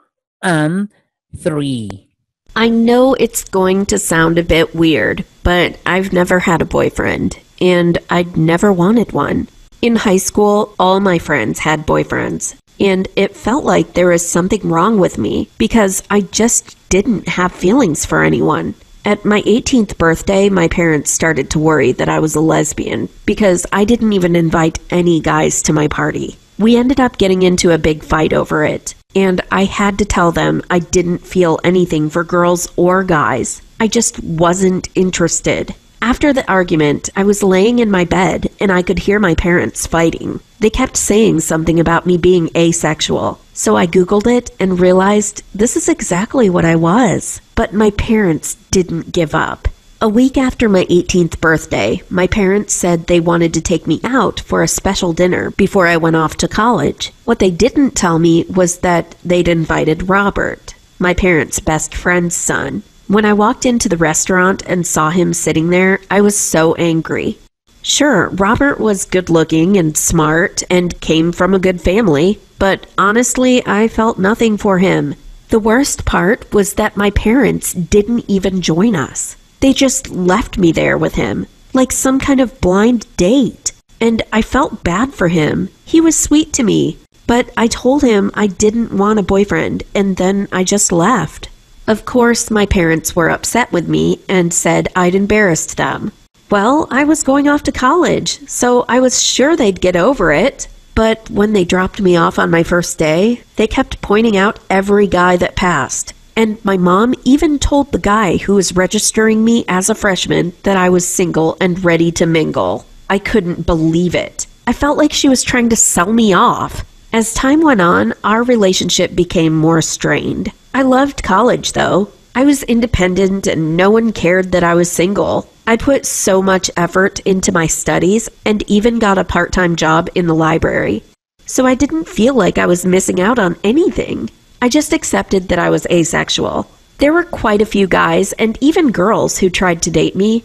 Speaker 2: and three. I know it's going to sound a bit weird, but I've never had a boyfriend, and I'd never wanted one. In high school, all my friends had boyfriends, and it felt like there was something wrong with me because I just didn't have feelings for anyone. At my 18th birthday, my parents started to worry that I was a lesbian because I didn't even invite any guys to my party. We ended up getting into a big fight over it, and I had to tell them I didn't feel anything for girls or guys. I just wasn't interested. After the argument, I was laying in my bed and I could hear my parents fighting. They kept saying something about me being asexual, so I Googled it and realized this is exactly what I was. But my parents didn't give up. A week after my 18th birthday, my parents said they wanted to take me out for a special dinner before I went off to college. What they didn't tell me was that they'd invited Robert, my parents' best friend's son. When I walked into the restaurant and saw him sitting there, I was so angry. Sure, Robert was good looking and smart and came from a good family, but honestly, I felt nothing for him. The worst part was that my parents didn't even join us. They just left me there with him, like some kind of blind date. And I felt bad for him. He was sweet to me, but I told him I didn't want a boyfriend, and then I just left. Of course, my parents were upset with me and said I'd embarrassed them. Well, I was going off to college, so I was sure they'd get over it. But when they dropped me off on my first day, they kept pointing out every guy that passed. And my mom even told the guy who was registering me as a freshman that I was single and ready to mingle. I couldn't believe it. I felt like she was trying to sell me off. As time went on, our relationship became more strained. I loved college though. I was independent and no one cared that I was single. I put so much effort into my studies and even got a part time job in the library. So I didn't feel like I was missing out on anything. I just accepted that I was asexual. There were quite a few guys and even girls who tried to date me,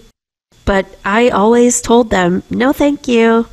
Speaker 2: but I always told them, no thank you.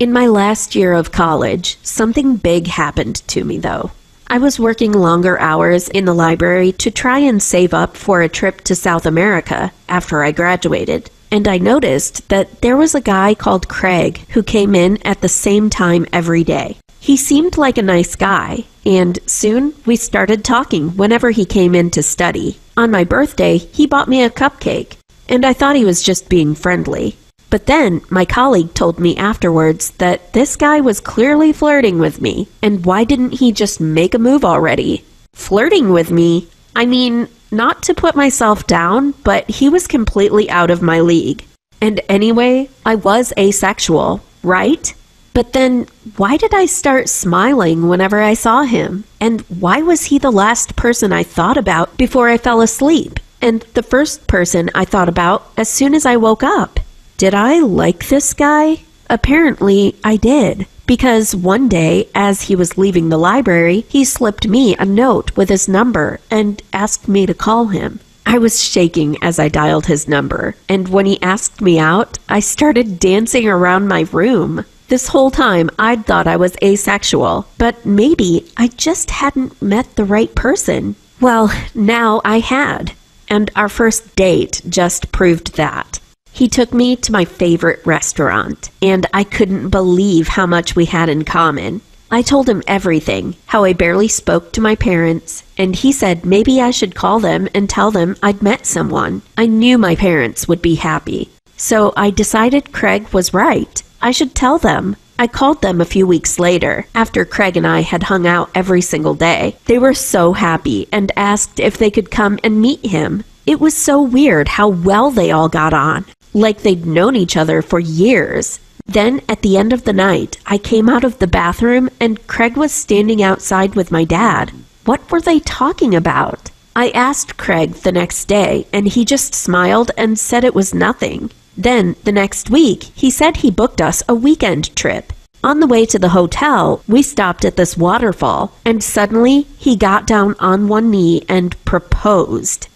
Speaker 2: In my last year of college, something big happened to me though. I was working longer hours in the library to try and save up for a trip to South America after I graduated, and I noticed that there was a guy called Craig who came in at the same time every day. He seemed like a nice guy, and soon we started talking whenever he came in to study. On my birthday, he bought me a cupcake, and I thought he was just being friendly. But then my colleague told me afterwards that this guy was clearly flirting with me, and why didn't he just make a move already? Flirting with me? I mean, not to put myself down, but he was completely out of my league. And anyway, I was asexual, right? But then, why did I start smiling whenever I saw him? And why was he the last person I thought about before I fell asleep? And the first person I thought about as soon as I woke up? Did I like this guy? Apparently, I did. Because one day, as he was leaving the library, he slipped me a note with his number and asked me to call him. I was shaking as I dialed his number, and when he asked me out, I started dancing around my room. This whole time, I'd thought I was asexual, but maybe I just hadn't met the right person. Well, now I had, and our first date just proved that. He took me to my favorite restaurant, and I couldn't believe how much we had in common. I told him everything, how I barely spoke to my parents, and he said maybe I should call them and tell them I'd met someone. I knew my parents would be happy. So I decided Craig was right. I should tell them. I called them a few weeks later, after Craig and I had hung out every single day. They were so happy and asked if they could come and meet him. It was so weird how well they all got on, like they'd known each other for years. Then, at the end of the night, I came out of the bathroom and Craig was standing outside with my dad. What were they talking about? I asked Craig the next day, and he just smiled and said it was nothing. Then, the next week, he said he booked us a weekend trip. On the way to the hotel, we stopped at this waterfall, and suddenly he got down on one knee and proposed.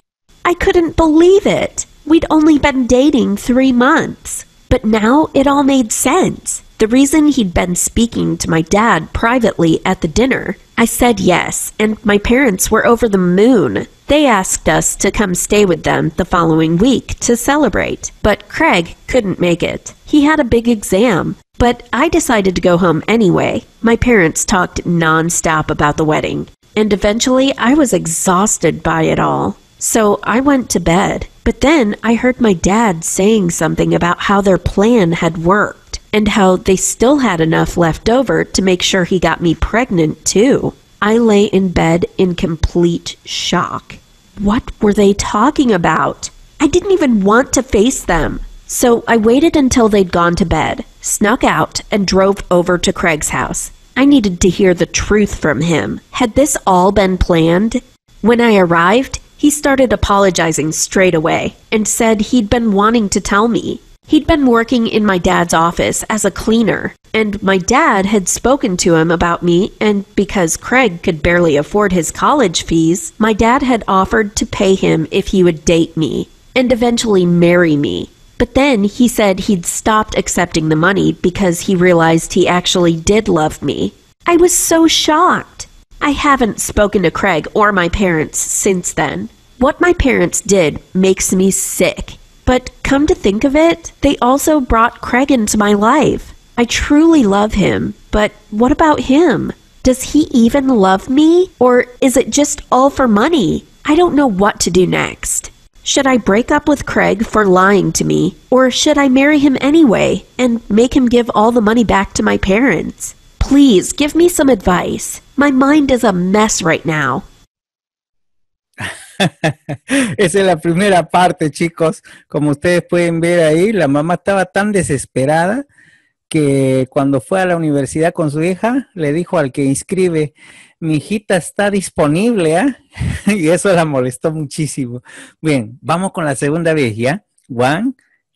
Speaker 2: I couldn't believe it. We'd only been dating three months. But now it all made sense. The reason he'd been speaking to my dad privately at the dinner, I said yes, and my parents were over the moon. They asked us to come stay with them the following week to celebrate, but Craig couldn't make it. He had a big exam, but I decided to go home anyway. My parents talked nonstop about the wedding, and eventually I was exhausted by it all. So I went to bed. But then I heard my dad saying something about how their plan had worked and how they still had enough left over to make sure he got me pregnant, too. I lay in bed in complete shock. What were they talking about? I didn't even want to face them. So I waited until they'd gone to bed, snuck out, and drove over to Craig's house. I needed to hear the truth from him. Had this all been planned? When I arrived, he started apologizing straight away and said he'd been wanting to tell me, He'd been working in my dad's office as a cleaner, and my dad had spoken to him about me, and because Craig could barely afford his college fees, my dad had offered to pay him if he would date me and eventually marry me. But then he said he'd stopped accepting the money because he realized he actually did love me. I was so shocked. I haven't spoken to Craig or my parents since then. What my parents did makes me sick but come to think of it, they also brought Craig into my life. I truly love him, but what about him? Does he even love me? Or is it just all for money? I don't know what to do next. Should I break up with Craig for lying to me? Or should I marry him anyway and make him give all the money back to my parents? Please give me some advice. My mind is a mess right now.
Speaker 1: Esa es la primera parte, chicos. Como ustedes pueden ver ahí, la mamá estaba tan desesperada que cuando fue a la universidad con su hija, le dijo al que inscribe, mi hijita está disponible, ¿eh? y eso la molestó muchísimo. Bien, vamos con la segunda vez, ¿ya? One,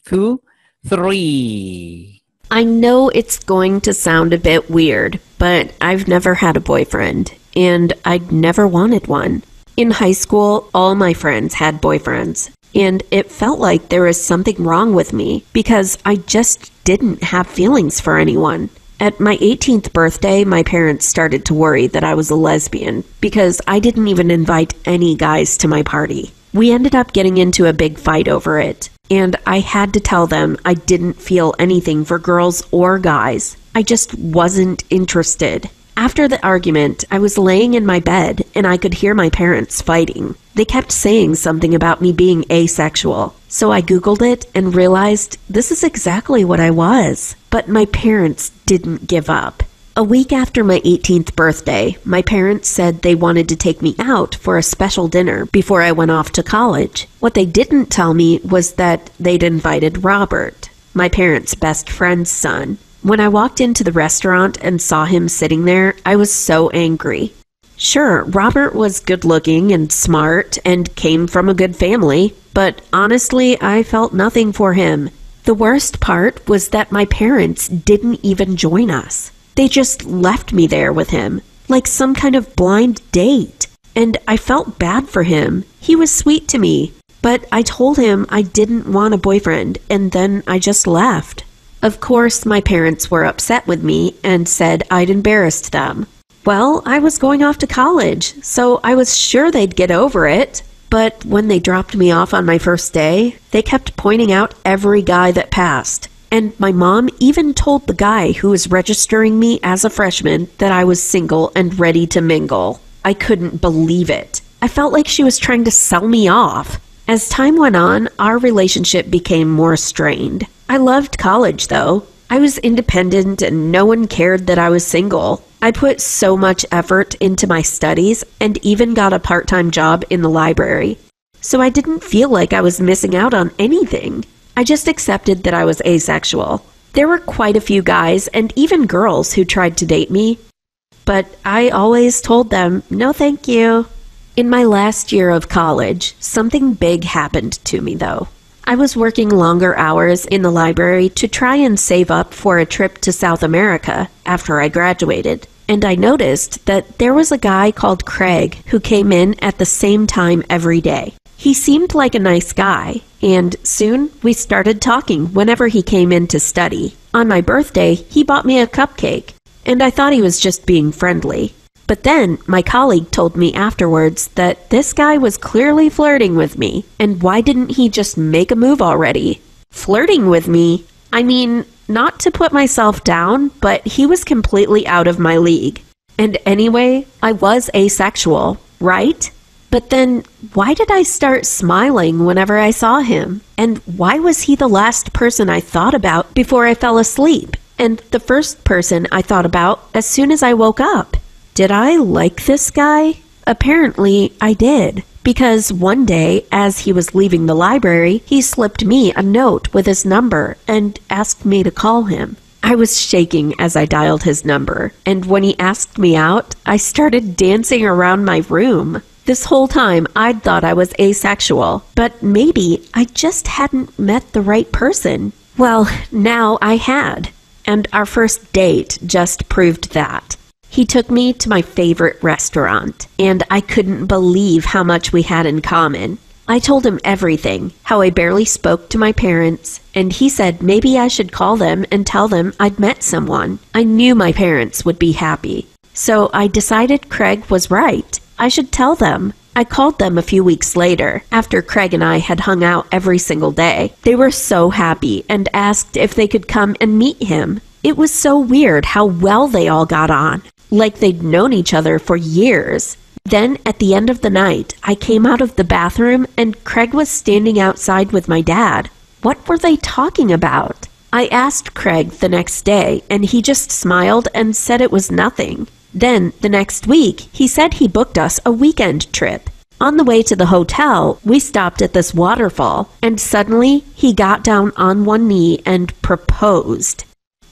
Speaker 2: two, three. I know it's going to sound a bit weird, but I've never had a boyfriend, and I'd never wanted one. In high school, all my friends had boyfriends, and it felt like there was something wrong with me because I just didn't have feelings for anyone. At my 18th birthday, my parents started to worry that I was a lesbian because I didn't even invite any guys to my party. We ended up getting into a big fight over it, and I had to tell them I didn't feel anything for girls or guys. I just wasn't interested. After the argument, I was laying in my bed and I could hear my parents fighting. They kept saying something about me being asexual, so I Googled it and realized this is exactly what I was. But my parents didn't give up. A week after my 18th birthday, my parents said they wanted to take me out for a special dinner before I went off to college. What they didn't tell me was that they'd invited Robert, my parents' best friend's son, when I walked into the restaurant and saw him sitting there, I was so angry. Sure, Robert was good looking and smart and came from a good family, but honestly, I felt nothing for him. The worst part was that my parents didn't even join us. They just left me there with him, like some kind of blind date. And I felt bad for him. He was sweet to me, but I told him I didn't want a boyfriend, and then I just left. Of course, my parents were upset with me and said I'd embarrassed them. Well, I was going off to college, so I was sure they'd get over it. But when they dropped me off on my first day, they kept pointing out every guy that passed. And my mom even told the guy who was registering me as a freshman that I was single and ready to mingle. I couldn't believe it. I felt like she was trying to sell me off. As time went on, our relationship became more strained. I loved college, though. I was independent and no one cared that I was single. I put so much effort into my studies and even got a part time job in the library. So I didn't feel like I was missing out on anything. I just accepted that I was asexual. There were quite a few guys and even girls who tried to date me, but I always told them, no thank you. In my last year of college, something big happened to me though. I was working longer hours in the library to try and save up for a trip to South America after I graduated. And I noticed that there was a guy called Craig who came in at the same time every day. He seemed like a nice guy, and soon we started talking whenever he came in to study. On my birthday, he bought me a cupcake, and I thought he was just being friendly. But then my colleague told me afterwards that this guy was clearly flirting with me, and why didn't he just make a move already? Flirting with me? I mean, not to put myself down, but he was completely out of my league. And anyway, I was asexual, right? But then, why did I start smiling whenever I saw him? And why was he the last person I thought about before I fell asleep? And the first person I thought about as soon as I woke up? did I like this guy? Apparently, I did. Because one day, as he was leaving the library, he slipped me a note with his number and asked me to call him. I was shaking as I dialed his number, and when he asked me out, I started dancing around my room. This whole time, I'd thought I was asexual, but maybe I just hadn't met the right person. Well, now I had, and our first date just proved that. He took me to my favorite restaurant, and I couldn't believe how much we had in common. I told him everything, how I barely spoke to my parents, and he said maybe I should call them and tell them I'd met someone. I knew my parents would be happy. So I decided Craig was right. I should tell them. I called them a few weeks later, after Craig and I had hung out every single day. They were so happy and asked if they could come and meet him. It was so weird how well they all got on like they'd known each other for years. Then, at the end of the night, I came out of the bathroom and Craig was standing outside with my dad. What were they talking about? I asked Craig the next day, and he just smiled and said it was nothing. Then, the next week, he said he booked us a weekend trip. On the way to the hotel, we stopped at this waterfall, and suddenly he got down on one knee and proposed.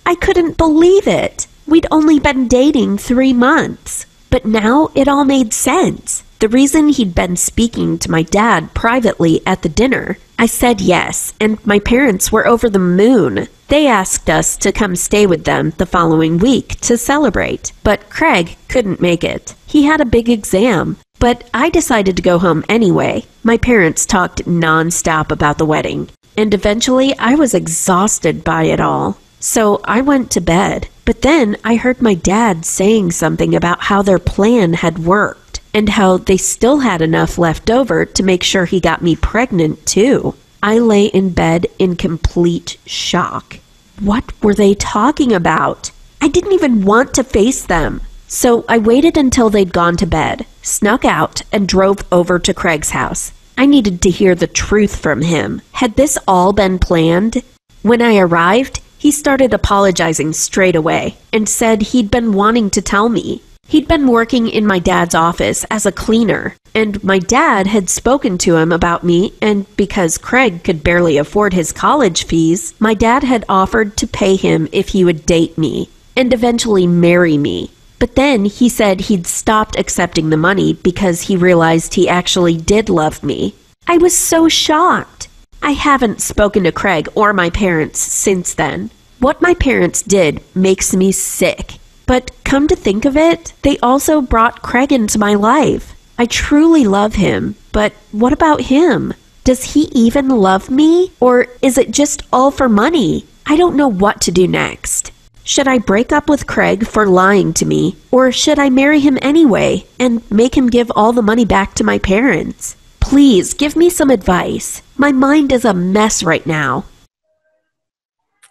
Speaker 2: I couldn't believe it. We'd only been dating three months, but now it all made sense. The reason he'd been speaking to my dad privately at the dinner, I said yes, and my parents were over the moon. They asked us to come stay with them the following week to celebrate, but Craig couldn't make it. He had a big exam, but I decided to go home anyway. My parents talked nonstop about the wedding, and eventually I was exhausted by it all. So I went to bed, but then I heard my dad saying something about how their plan had worked and how they still had enough left over to make sure he got me pregnant too. I lay in bed in complete shock. What were they talking about? I didn't even want to face them. So I waited until they'd gone to bed, snuck out, and drove over to Craig's house. I needed to hear the truth from him. Had this all been planned? When I arrived, he started apologizing straight away and said he'd been wanting to tell me. He'd been working in my dad's office as a cleaner, and my dad had spoken to him about me, and because Craig could barely afford his college fees, my dad had offered to pay him if he would date me and eventually marry me. But then he said he'd stopped accepting the money because he realized he actually did love me. I was so shocked. I haven't spoken to Craig or my parents since then. What my parents did makes me sick. But come to think of it, they also brought Craig into my life. I truly love him, but what about him? Does he even love me? Or is it just all for money? I don't know what to do next. Should I break up with Craig for lying to me? Or should I marry him anyway and make him give all the money back to my parents? Please give me some advice. My mind is a mess right now.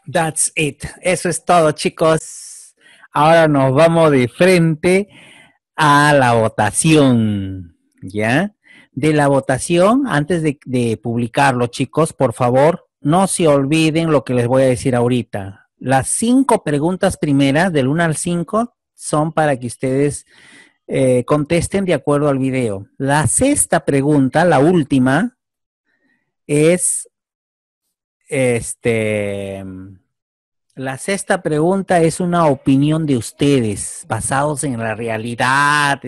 Speaker 2: That's it. Eso es todo, chicos.
Speaker 1: Ahora nos vamos de frente a la votación. ¿Ya? De la votación, antes de, de publicarlo, chicos, por favor, no se olviden lo que les voy a decir ahorita. Las cinco preguntas primeras, del 1 al 5, son para que ustedes eh, contesten de acuerdo al video. La sexta pregunta, la última, es este. La sexta pregunta es una opinión de ustedes, basados en la realidad,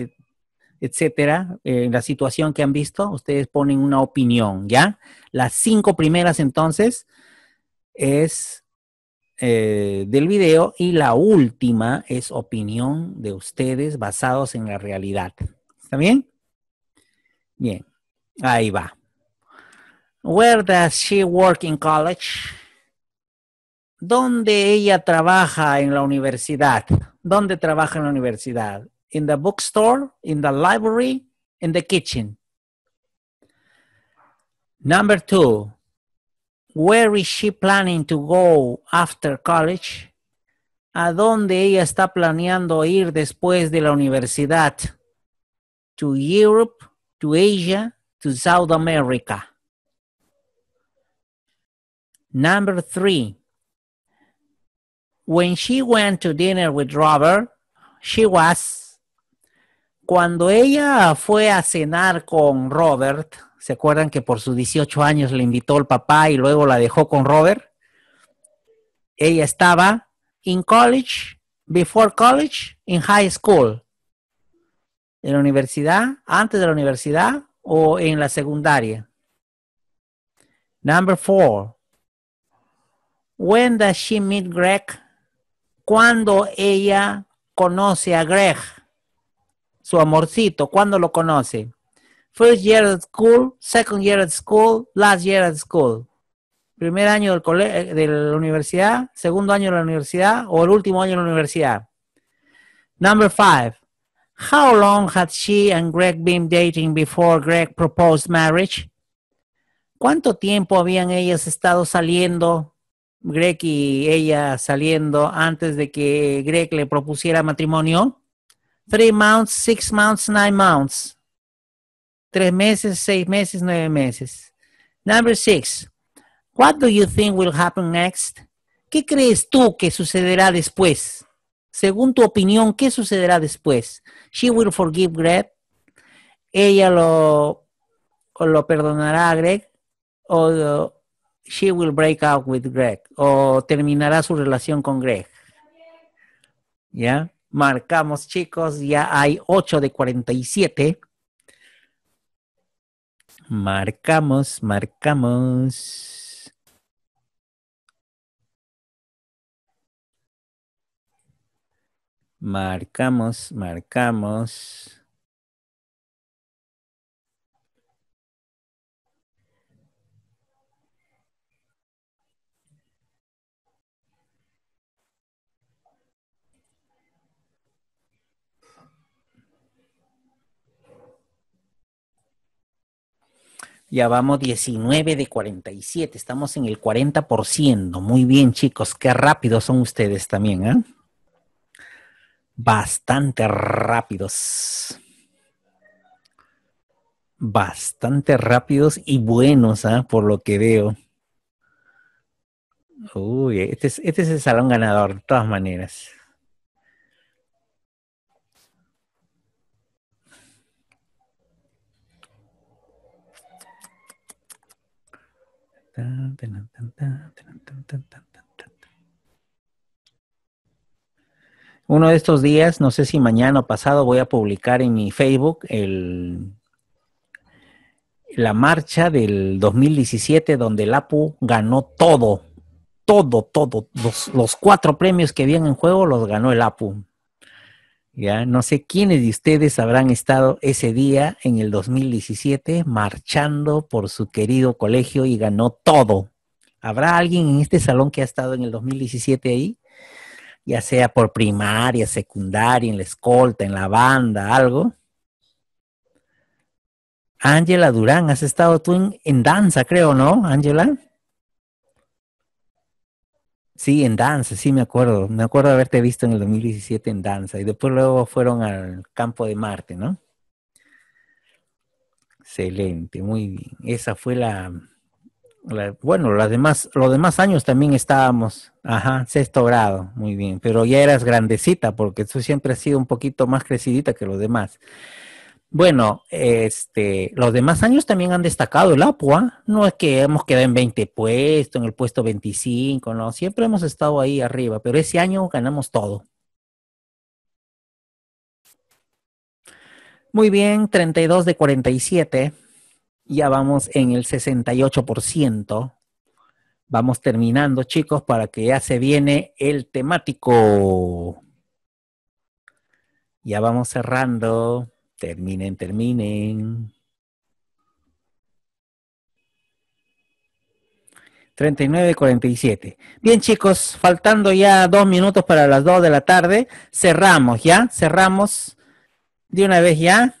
Speaker 1: etcétera, eh, en la situación que han visto, ustedes ponen una opinión, ¿ya? Las cinco primeras entonces es eh, del video y la última es opinión de ustedes basados en la realidad. ¿Está bien? Bien, ahí va. Where does she work in college? ¿Dónde ella trabaja en la universidad? ¿Dónde trabaja en la universidad? In the bookstore, in the library, in the kitchen. Number two, where is she planning to go after college? ¿A dónde ella está planeando ir después de la universidad? To Europe, to Asia, to South America. Number three. When she went to dinner with Robert, she was. Cuando ella fue a cenar con Robert, ¿Se acuerdan que por sus 18 años le invitó el papá y luego la dejó con Robert? Ella estaba in college, before college, in high school. En la universidad, antes de la universidad o en la secundaria. Number four. When does she meet Greg? Cuando ella conoce a Greg? Su amorcito, ¿cuándo lo conoce? First year at school, second year at school, last year at school. Primer año del eh, de la universidad, segundo año de la universidad o el último año de la universidad. Number five. How long had she and Greg been dating before Greg proposed marriage? ¿Cuánto tiempo habían ellas estado saliendo, Greg y ella saliendo, antes de que Greg le propusiera matrimonio? Three months, six months, nine months tres meses, seis meses, nueve meses. Number six, what do you think will happen next? ¿Qué crees tú que sucederá después? Según tu opinión, ¿qué sucederá después? She will forgive Greg. Ella lo, lo perdonará a Greg. O she will break out with Greg. O terminará su relación con Greg. ¿Ya? Marcamos, chicos, ya hay 8 de 47. Marcamos, marcamos. Marcamos, marcamos. Ya vamos 19 de 47, estamos en el 40%. Muy bien, chicos, qué rápidos son ustedes también, ¿eh? Bastante rápidos. Bastante rápidos y buenos, ¿eh? Por lo que veo. Uy, este es, este es el salón ganador, de todas maneras. Uno de estos días, no sé si mañana o pasado, voy a publicar en mi Facebook el, la marcha del 2017 donde el APU ganó todo, todo, todo. Los, cuatro premios que vienen en juego los ganó el APU. ¿ya? No sé quiénes de ustedes habrán estado ese día en el 2017 marchando por su querido colegio y ganó todo. ¿Habrá alguien en este salón que ha estado en el 2017 ahí? Ya sea por primaria, secundaria, en la escolta, en la banda, algo. Ángela Durán, has estado tú en, en danza, creo, ¿no, Ángela? Sí, en danza, sí me acuerdo. Me acuerdo haberte visto en el 2017 en danza y después luego fueron al campo de Marte, ¿no? Excelente, muy bien. Esa fue la, bueno, las demás, los demás años también estábamos, ajá, sexto grado, muy bien, pero ya eras grandecita porque tú siempre has sido un poquito más crecidita que los demás. Bueno, este, los demás años también han destacado el APUA. ¿ah? No es que hemos quedado en 20 puestos, en el puesto 25, no. Siempre hemos estado ahí arriba, pero ese año ganamos todo. Muy bien, 32 de 47. Ya vamos en el 68%. Vamos terminando, chicos, para que ya se viene el temático. Ya vamos cerrando. Terminen, terminen. 47. Bien, chicos, faltando ya dos minutos para las dos de la tarde, cerramos, ¿ya? Cerramos de una vez ya.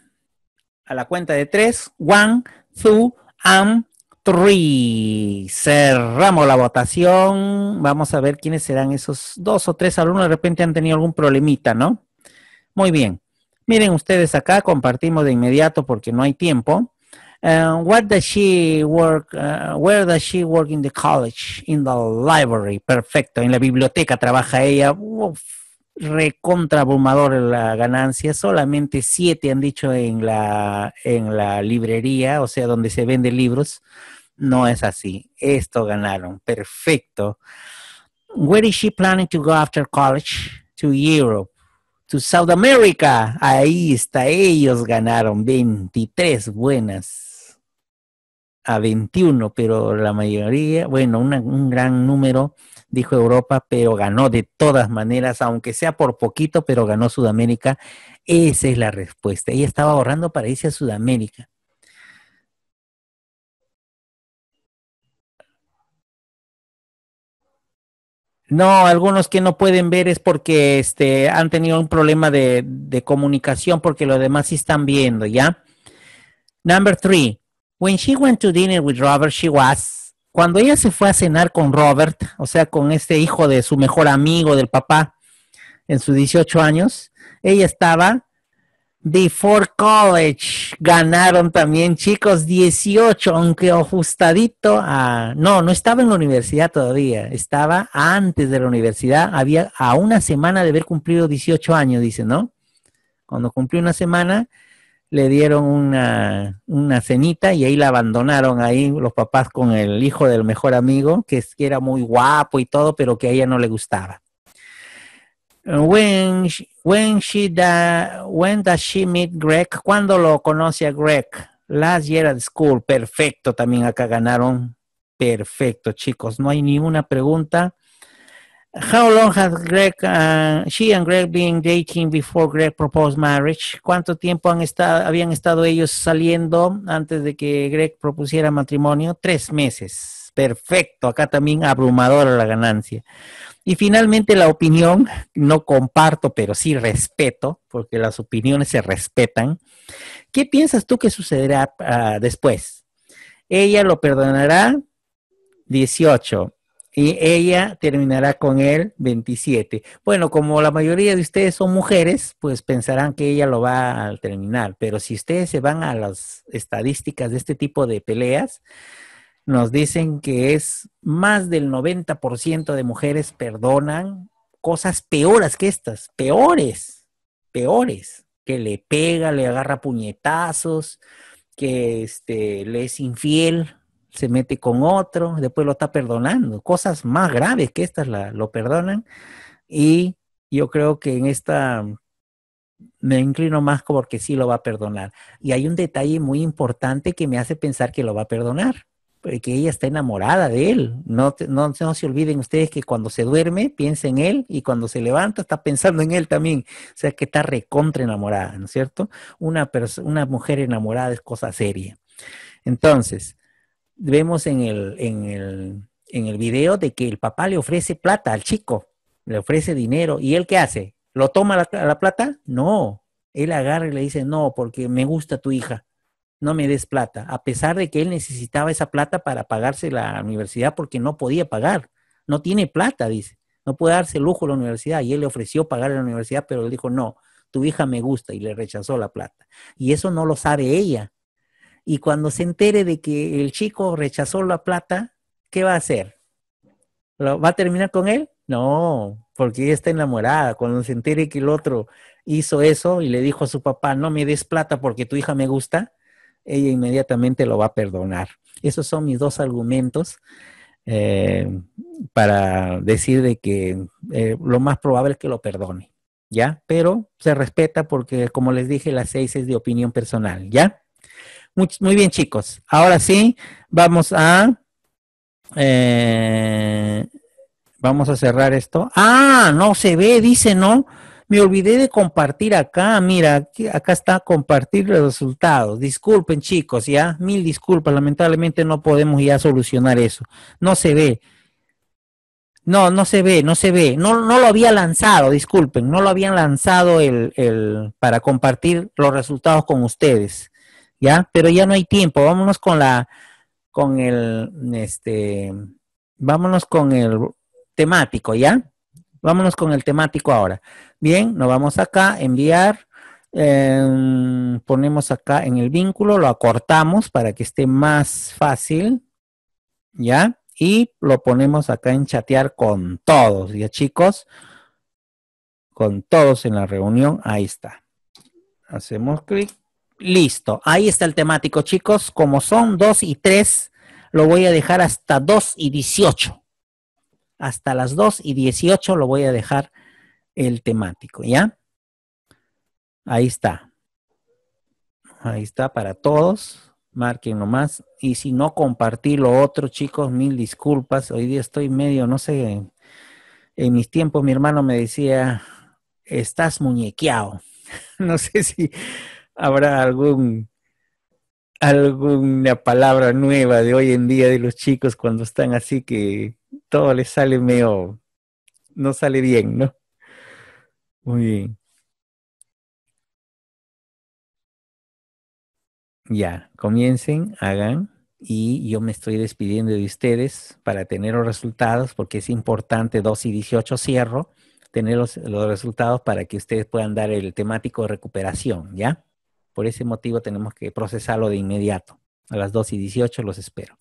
Speaker 1: A la cuenta de tres. One, two, and three. Cerramos la votación. Vamos a ver quiénes serán esos dos o tres alumnos. De repente han tenido algún problemita, ¿no? Muy bien. Miren ustedes acá, compartimos de inmediato porque no hay tiempo. Uh, what does she work? Uh, where does she work in the college? In the library. Perfecto. En la biblioteca trabaja ella. Uf, recontra la ganancia. Solamente siete han dicho en la, en la librería, o sea, donde se venden libros. No es así. Esto ganaron. Perfecto. Where is she planning to go after college? To Europe to Sudamérica, Ahí está, ellos ganaron 23 buenas a 21, pero la mayoría, bueno, un gran número, dijo Europa, pero ganó de todas maneras, aunque sea por poquito, pero ganó Sudamérica. Esa es la respuesta. Ella estaba ahorrando para irse a Sudamérica. No, algunos que no pueden ver es porque este, han tenido un problema de, comunicación porque los demás sí están viendo, ¿ya? Number three, when she went to dinner with Robert, she was. Cuando ella se fue a cenar con Robert, o sea, con este hijo de su mejor amigo del papá en sus 18 años, ella estaba Before College ganaron también, chicos, 18, aunque ajustadito a... No, no estaba en la universidad todavía, estaba antes de la universidad, había a una semana de haber cumplido 18 años, dice, ¿no? Cuando cumplió una semana, le dieron una, cenita y ahí la abandonaron, ahí los papás con el hijo del mejor amigo, que era muy guapo y todo, pero que a ella no le gustaba. Eh, when when she da, when does she meet Greg? ¿Cuándo lo conoce a Greg? Last year at school. Perfecto, también acá ganaron. Perfecto, chicos. No hay ni una pregunta. How long has Greg, uh, she and Greg been dating before Greg proposed marriage? ¿Cuánto tiempo han estado, habían estado ellos saliendo antes de que Greg propusiera matrimonio? Tres meses. Perfecto. Acá también abrumadora la ganancia. Y finalmente la opinión, no comparto, pero sí respeto, porque las opiniones se respetan. ¿Qué piensas tú que sucederá ah, después? Ella lo perdonará 18 y ella terminará con él 27. Bueno, como la mayoría de ustedes son mujeres, pues pensarán que ella lo va a terminar, pero si ustedes se van a las estadísticas de este tipo de peleas, nos dicen que es más del 90% de mujeres perdonan cosas peores que estas, peores, peores, que le pega, le agarra puñetazos, que este, le es infiel, se mete con otro, después lo está perdonando, cosas más graves que estas lo perdonan y yo creo que en esta me inclino más porque sí lo va a perdonar. Y hay un detalle muy importante que me hace pensar que lo va a perdonar. Eh, que ella está enamorada de él. No, no, no, se olviden ustedes que cuando se duerme piensa en él y cuando se levanta está pensando en él también. O sea que está recontra enamorada, ¿no es cierto? Una, una mujer enamorada es cosa seria. Entonces, vemos en el, en, el, video de que el papá le ofrece plata al chico, le ofrece dinero. ¿Y él qué hace? ¿Lo toma la, la plata? No. Él agarra y le dice, no, porque me gusta tu hija no me des plata, a pesar de que él necesitaba esa plata para pagarse la universidad porque no podía pagar, no tiene plata, dice, no puede darse lujo la universidad y él le ofreció pagar la universidad, pero él dijo, no, tu hija me gusta y le rechazó la plata. Y eso no lo sabe ella. Y cuando se entere de que el chico rechazó la plata, ¿qué va a hacer? ¿Lo, ¿Va a terminar con él? No, porque ella está enamorada. Cuando se entere que el otro hizo eso y le dijo a su papá, no me des plata porque tu hija me gusta, ella inmediatamente lo va a perdonar. Esos son mis dos argumentos eh, para decir de que eh, lo más probable es que lo perdone, ¿ya? Pero se respeta porque, como les dije, las seis es de opinión personal, ¿ya? Muy, muy bien, chicos. Ahora sí, vamos a... Eh, vamos a cerrar esto. Ah, no se ve, dice, ¿no? me olvidé de compartir acá, mira, acá está compartir los resultados. Disculpen chicos, ya, mil disculpas, lamentablemente no podemos ya solucionar eso. No se ve. No, no se ve, no se ve. No, no lo había lanzado, disculpen, no lo habían lanzado el, el, para compartir los resultados con ustedes. ¿Ya? Pero ya no hay tiempo. Vámonos con la, con el, este, vámonos con el temático, ¿ya? Vámonos con el temático ahora. Bien, nos vamos acá, enviar, em, ponemos acá en el vínculo, lo acortamos para que esté más fácil, ¿ya? Y lo ponemos acá en chatear con todos, ¿ya chicos? Con todos en la reunión, ahí está. Hacemos clic, listo. Ahí está el temático, chicos. Como son 2 y 3, lo voy a dejar hasta 2 y 18. Hasta las 2 y 18 lo voy a dejar el temático, ¿ya? Ahí está. Ahí está para todos. Marquen nomás. Y si no compartí lo otro, chicos, mil disculpas. Hoy día estoy medio, no sé, en mis tiempos mi hermano me decía, estás muñequeado. no sé si habrá algún alguna palabra nueva de hoy en día de los chicos cuando están así que todo les sale medio, no sale bien, ¿no? Muy bien. Ya, comiencen, hagan y yo me estoy despidiendo de ustedes para tener los resultados porque es importante, 2 y 18 cierro, tener los, los resultados para que ustedes puedan dar el temático de recuperación, ¿ya? Por ese motivo tenemos que procesarlo de inmediato. A las 2 y 18 los espero.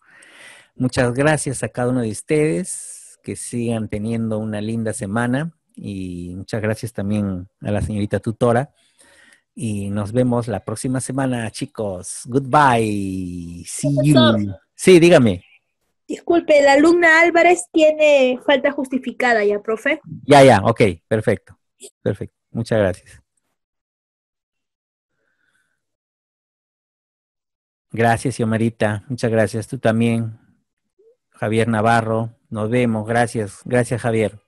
Speaker 1: Muchas gracias a cada uno de ustedes. Que sigan teniendo una linda semana y muchas gracias también a la señorita tutora. Y nos vemos la próxima semana, chicos. Goodbye. See Sí, dígame. Disculpe, la alumna Álvarez tiene falta justificada ya, profe. Ya, ya, ok, perfecto. Perfecto. Muchas gracias. Gracias, yomarita Muchas gracias. Tú también. Javier Navarro. Nos vemos. Gracias. Gracias, Javier.